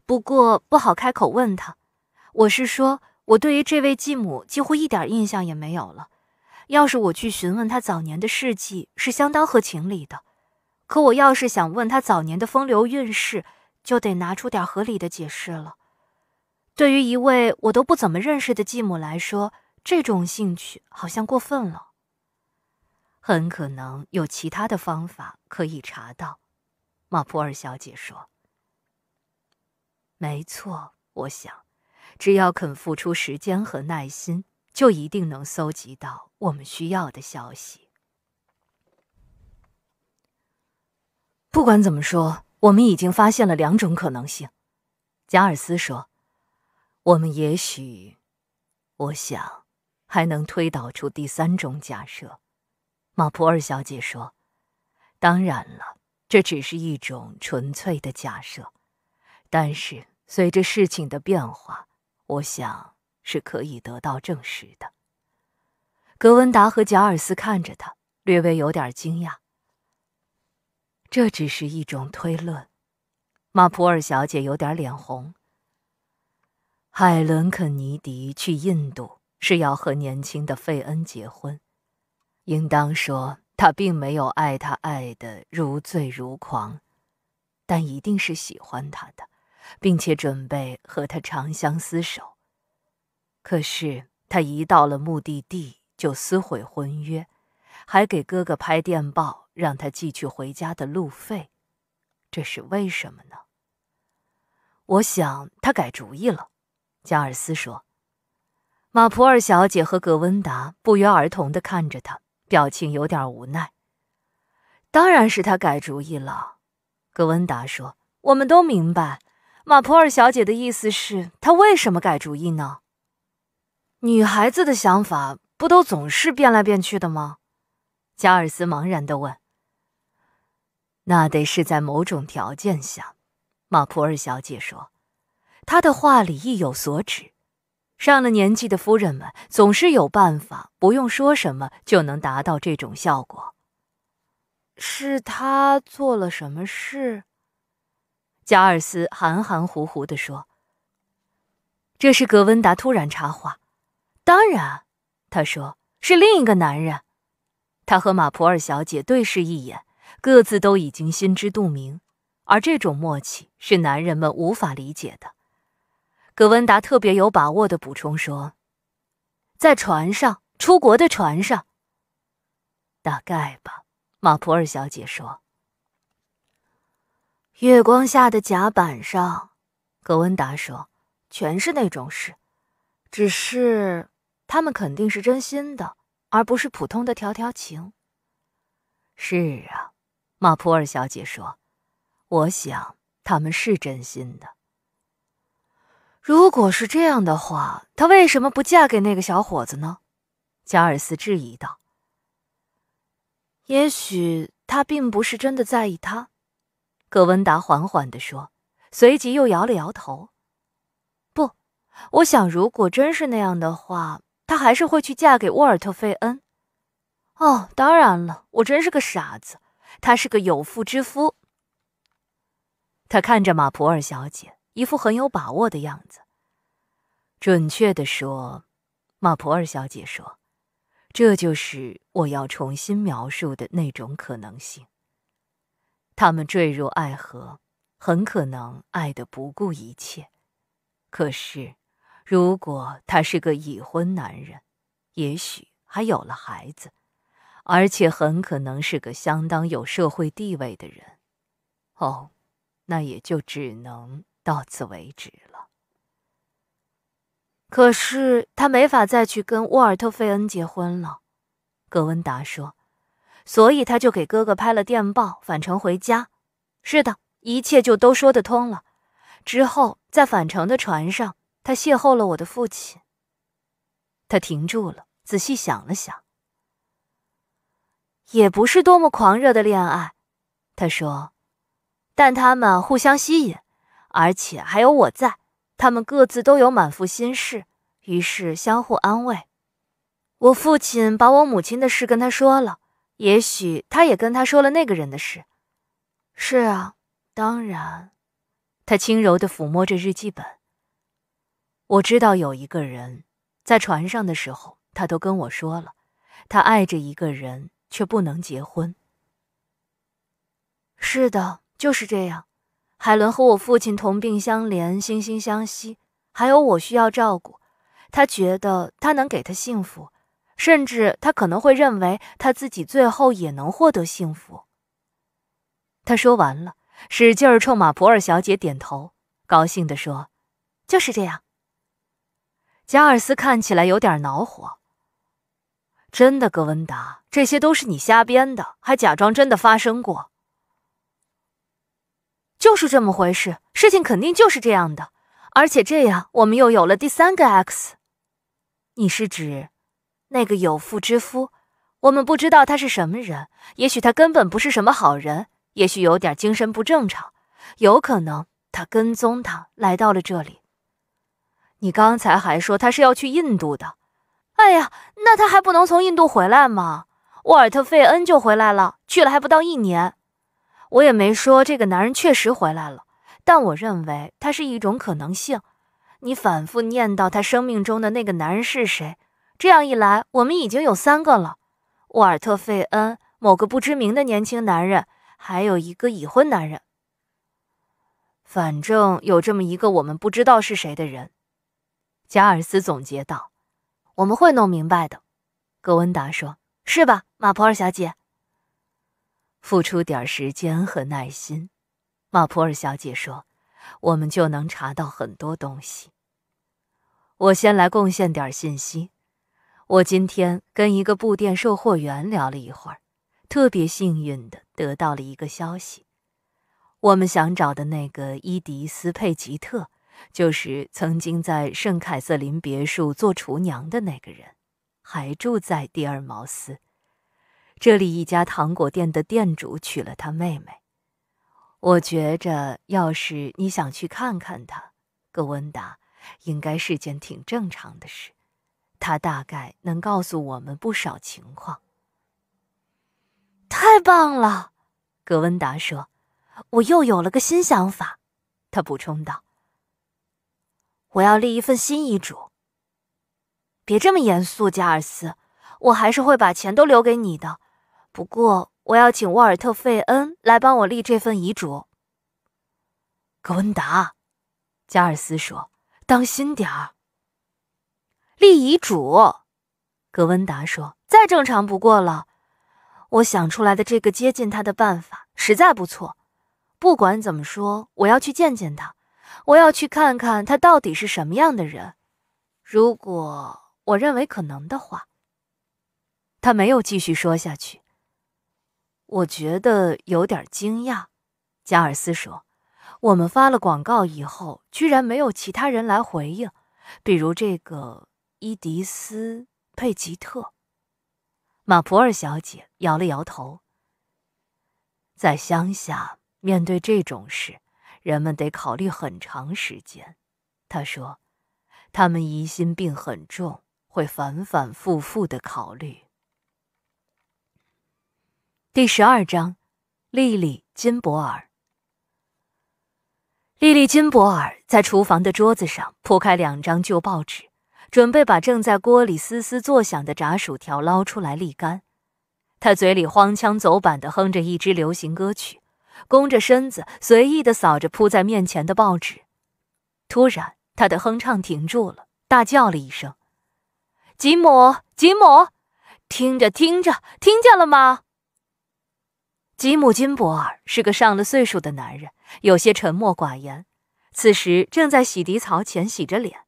不过不好开口问他，我是说，我对于这位继母几乎一点印象也没有了。要是我去询问她早年的事迹，是相当合情理的。可我要是想问她早年的风流韵事，就得拿出点合理的解释了。对于一位我都不怎么认识的继母来说，这种兴趣好像过分了。很可能有其他的方法可以查到，马普尔小姐说。没错，我想，只要肯付出时间和耐心，就一定能搜集到我们需要的消息。不管怎么说，我们已经发现了两种可能性。贾尔斯说：“我们也许……我想，还能推导出第三种假设。”马普尔小姐说：“当然了，这只是一种纯粹的假设。”但是随着事情的变化，我想是可以得到证实的。格温达和贾尔斯看着他，略微有点惊讶。这只是一种推论。马普尔小姐有点脸红。海伦肯尼迪去印度是要和年轻的费恩结婚，应当说他并没有爱他爱的如醉如狂，但一定是喜欢他的。并且准备和他长相厮守，可是他一到了目的地就撕毁婚约，还给哥哥拍电报让他寄去回家的路费，这是为什么呢？我想他改主意了，加尔斯说。马普尔小姐和格温达不约而同地看着他，表情有点无奈。当然是他改主意了，格温达说。我们都明白。马普尔小姐的意思是，她为什么改主意呢？女孩子的想法不都总是变来变去的吗？加尔斯茫然的问。那得是在某种条件下，马普尔小姐说，她的话里意有所指。上了年纪的夫人们总是有办法，不用说什么就能达到这种效果。是她做了什么事？加尔斯含含糊糊地说：“这时，格温达突然插话，当然，他说是另一个男人。他和马普尔小姐对视一眼，各自都已经心知肚明，而这种默契是男人们无法理解的。”格温达特别有把握地补充说：“在船上，出国的船上。大概吧。”马普尔小姐说。月光下的甲板上，格温达说：“全是那种事，只是他们肯定是真心的，而不是普通的调调情。”是啊，马普尔小姐说：“我想他们是真心的。如果是这样的话，她为什么不嫁给那个小伙子呢？”加尔斯质疑道：“也许他并不是真的在意她。”格温达缓缓地说，随即又摇了摇头：“不，我想，如果真是那样的话，她还是会去嫁给沃尔特·费恩。哦，当然了，我真是个傻子。他是个有妇之夫。”他看着马普尔小姐，一副很有把握的样子。准确地说，马普尔小姐说：“这就是我要重新描述的那种可能性。”他们坠入爱河，很可能爱的不顾一切。可是，如果他是个已婚男人，也许还有了孩子，而且很可能是个相当有社会地位的人，哦，那也就只能到此为止了。可是，他没法再去跟沃尔特·费恩结婚了，格温达说。所以他就给哥哥拍了电报，返程回家。是的，一切就都说得通了。之后在返程的船上，他邂逅了我的父亲。他停住了，仔细想了想，也不是多么狂热的恋爱，他说，但他们互相吸引，而且还有我在，他们各自都有满腹心事，于是相互安慰。我父亲把我母亲的事跟他说了。也许他也跟他说了那个人的事。是啊，当然。他轻柔的抚摸着日记本。我知道有一个人，在船上的时候，他都跟我说了，他爱着一个人，却不能结婚。是的，就是这样。海伦和我父亲同病相怜，惺惺相惜。还有我需要照顾，他觉得他能给他幸福。甚至他可能会认为他自己最后也能获得幸福。他说完了，使劲儿冲马普尔小姐点头，高兴地说：“就是这样。”加尔斯看起来有点恼火。“真的，格温达，这些都是你瞎编的，还假装真的发生过。”“就是这么回事，事情肯定就是这样的，而且这样我们又有了第三个 X。”“你是指？”那个有妇之夫，我们不知道他是什么人。也许他根本不是什么好人，也许有点精神不正常。有可能他跟踪他来到了这里。你刚才还说他是要去印度的，哎呀，那他还不能从印度回来吗？沃尔特·费恩就回来了，去了还不到一年。我也没说这个男人确实回来了，但我认为他是一种可能性。你反复念叨他生命中的那个男人是谁。这样一来，我们已经有三个了：沃尔特·费恩、某个不知名的年轻男人，还有一个已婚男人。反正有这么一个我们不知道是谁的人，加尔斯总结道：“我们会弄明白的。”格温达说：“是吧，马普尔小姐？”付出点时间和耐心，马普尔小姐说：“我们就能查到很多东西。”我先来贡献点信息。我今天跟一个布店售货员聊了一会儿，特别幸运的得到了一个消息：我们想找的那个伊迪斯·佩吉特，就是曾经在圣凯瑟琳别墅做厨娘的那个人，还住在蒂尔茅斯。这里一家糖果店的店主娶了他妹妹。我觉着，要是你想去看看他，格温达，应该是件挺正常的事。他大概能告诉我们不少情况。太棒了，格温达说。我又有了个新想法，他补充道。我要立一份新遗嘱。别这么严肃，加尔斯。我还是会把钱都留给你的。不过我要请沃尔特·费恩来帮我立这份遗嘱。格温达，加尔斯说，当心点儿。立遗嘱，格温达说：“再正常不过了。我想出来的这个接近他的办法实在不错。不管怎么说，我要去见见他，我要去看看他到底是什么样的人。如果我认为可能的话。”他没有继续说下去。我觉得有点惊讶，加尔斯说：“我们发了广告以后，居然没有其他人来回应，比如这个。”伊迪丝·佩吉特，马普尔小姐摇了摇头。在乡下，面对这种事，人们得考虑很长时间。他说：“他们疑心病很重，会反反复复的考虑。”第十二章，莉莉·金博尔。莉莉·金博尔在厨房的桌子上铺开两张旧报纸。准备把正在锅里嘶嘶作响的炸薯条捞出来沥干，他嘴里荒腔走板的哼着一支流行歌曲，弓着身子随意的扫着铺在面前的报纸。突然，他的哼唱停住了，大叫了一声：“吉姆，吉姆，听着，听着，听见了吗？”吉姆金博尔是个上了岁数的男人，有些沉默寡言，此时正在洗涤槽前洗着脸。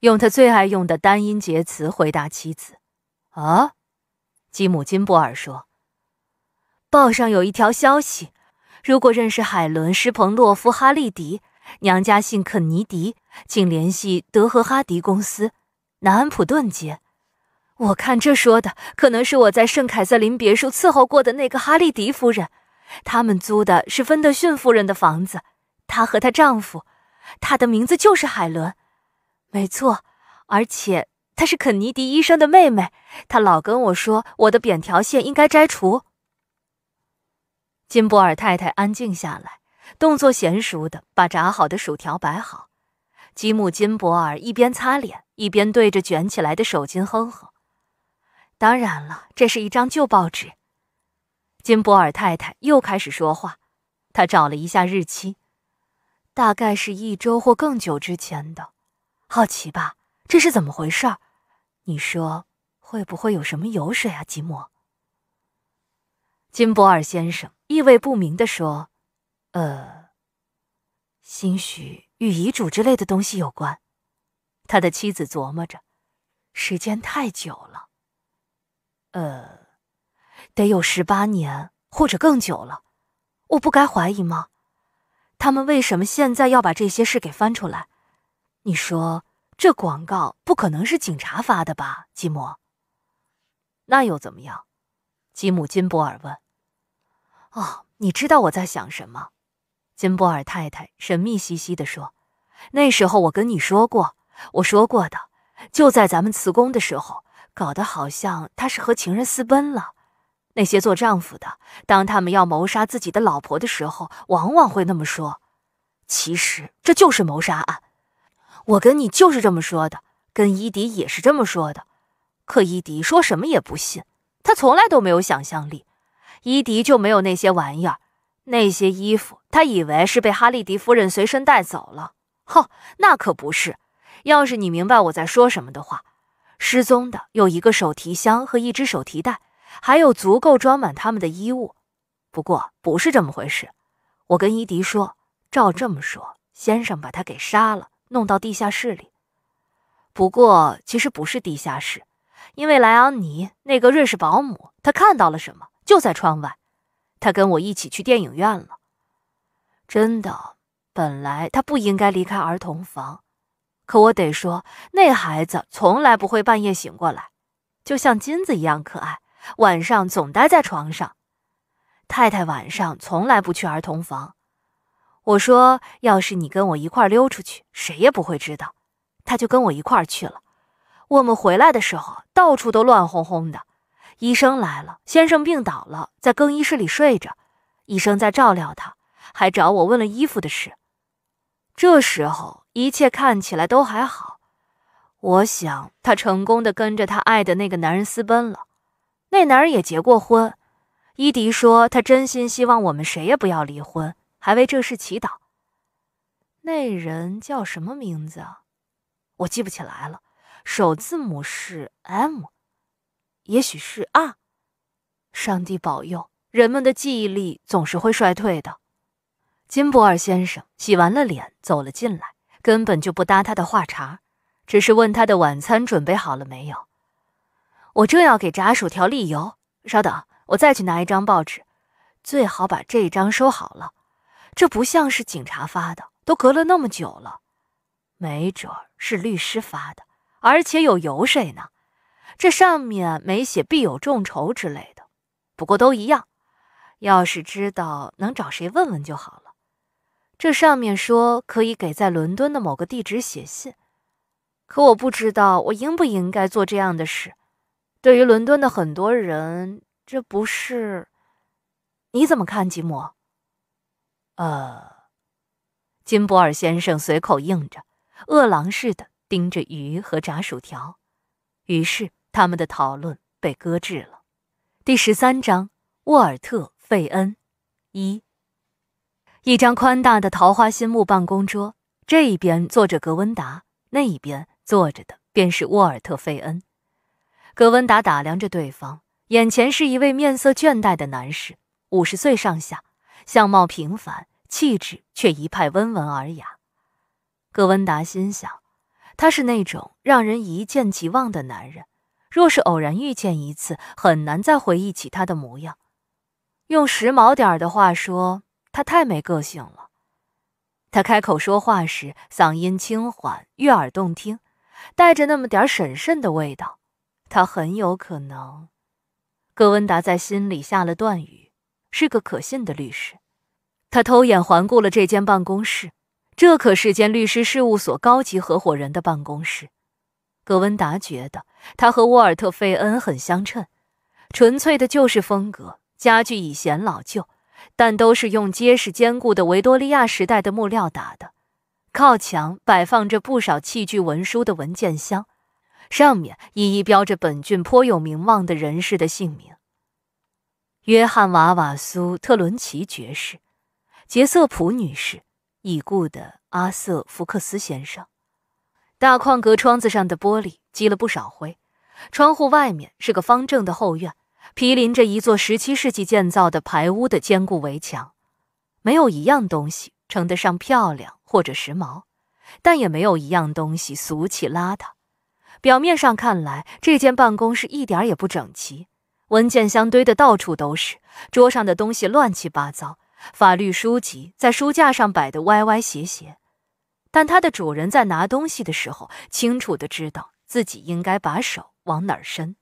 用他最爱用的单音节词回答妻子。啊，吉姆·金布尔说：“报上有一条消息，如果认识海伦·施彭洛夫·哈利迪，娘家姓肯尼迪，请联系德和哈迪公司，南安普顿街。我看这说的可能是我在圣凯瑟琳别墅伺候过的那个哈利迪夫人，他们租的是芬德逊夫人的房子，她和她丈夫，她的名字就是海伦。”没错，而且她是肯尼迪医生的妹妹。她老跟我说我的扁条线应该摘除。金博尔太太安静下来，动作娴熟的把炸好的薯条摆好。吉姆·金博尔一边擦脸，一边对着卷起来的手巾哼哼。当然了，这是一张旧报纸。金博尔太太又开始说话，她找了一下日期，大概是一周或更久之前的。好奇吧？这是怎么回事儿？你说会不会有什么油水啊，吉姆？金博尔先生意味不明的说：“呃，兴许与遗嘱之类的东西有关。”他的妻子琢磨着：“时间太久了，呃，得有十八年或者更久了，我不该怀疑吗？他们为什么现在要把这些事给翻出来？”你说这广告不可能是警察发的吧，吉姆？那又怎么样？吉姆·金博尔问。哦，你知道我在想什么，金博尔太太神秘兮兮地说。那时候我跟你说过，我说过的，就在咱们辞工的时候，搞得好像他是和情人私奔了。那些做丈夫的，当他们要谋杀自己的老婆的时候，往往会那么说。其实这就是谋杀案。我跟你就是这么说的，跟伊迪也是这么说的，可伊迪说什么也不信。他从来都没有想象力，伊迪就没有那些玩意儿，那些衣服他以为是被哈利迪夫人随身带走了。哼，那可不是。要是你明白我在说什么的话，失踪的有一个手提箱和一只手提袋，还有足够装满他们的衣物。不过不是这么回事。我跟伊迪说，照这么说，先生把他给杀了。弄到地下室里，不过其实不是地下室，因为莱昂尼那个瑞士保姆，她看到了什么？就在窗外，她跟我一起去电影院了。真的，本来她不应该离开儿童房，可我得说，那孩子从来不会半夜醒过来，就像金子一样可爱，晚上总待在床上。太太晚上从来不去儿童房。我说：“要是你跟我一块溜出去，谁也不会知道。”他就跟我一块去了。我们回来的时候，到处都乱哄哄的。医生来了，先生病倒了，在更衣室里睡着。医生在照料他，还找我问了衣服的事。这时候一切看起来都还好。我想他成功的跟着他爱的那个男人私奔了。那男人也结过婚。伊迪说：“他真心希望我们谁也不要离婚。”还为这事祈祷。那人叫什么名字？我记不起来了，首字母是 M，也许是 R。上帝保佑，人们的记忆力总是会衰退的。金布尔先生洗完了脸走了进来，根本就不搭他的话茬，只是问他的晚餐准备好了没有。我正要给炸薯条沥油，稍等，我再去拿一张报纸，最好把这张收好了。这不像是警察发的，都隔了那么久了，没准是律师发的，而且有油水呢。这上面没写必有众筹之类的，不过都一样。要是知道，能找谁问问就好了。这上面说可以给在伦敦的某个地址写信，可我不知道我应不应该做这样的事。对于伦敦的很多人，这不是？你怎么看，吉姆？呃，金博尔先生随口应着，饿狼似的盯着鱼和炸薯条，于是他们的讨论被搁置了。第十三章，沃尔特·费恩。一一张宽大的桃花心木办公桌，这一边坐着格温达，那一边坐着的便是沃尔特·费恩。格温达打量着对方，眼前是一位面色倦怠的男士，五十岁上下。相貌平凡，气质却一派温文尔雅。葛温达心想，他是那种让人一见即忘的男人。若是偶然遇见一次，很难再回忆起他的模样。用时髦点儿的话说，他太没个性了。他开口说话时，嗓音轻缓、悦耳动听，带着那么点儿审慎的味道。他很有可能，葛温达在心里下了断语。是个可信的律师。他偷眼环顾了这间办公室，这可是间律师事务所高级合伙人的办公室。格温达觉得他和沃尔特·费恩很相称，纯粹的就是风格。家具已显老旧，但都是用结实坚固的维多利亚时代的木料打的。靠墙摆放着不少器具、文书的文件箱，上面一一标着本郡颇有名望的人士的姓名。约翰·瓦瓦苏·特伦奇爵士，杰瑟普女士，已故的阿瑟·福克斯先生。大矿阁窗子上的玻璃积了不少灰。窗户外面是个方正的后院，毗邻着一座十七世纪建造的排屋的坚固围墙。没有一样东西称得上漂亮或者时髦，但也没有一样东西俗气邋遢。表面上看来，这间办公室一点也不整齐。文件箱堆的到处都是，桌上的东西乱七八糟，法律书籍在书架上摆的歪歪斜斜，但它的主人在拿东西的时候，清楚的知道自己应该把手往哪儿伸。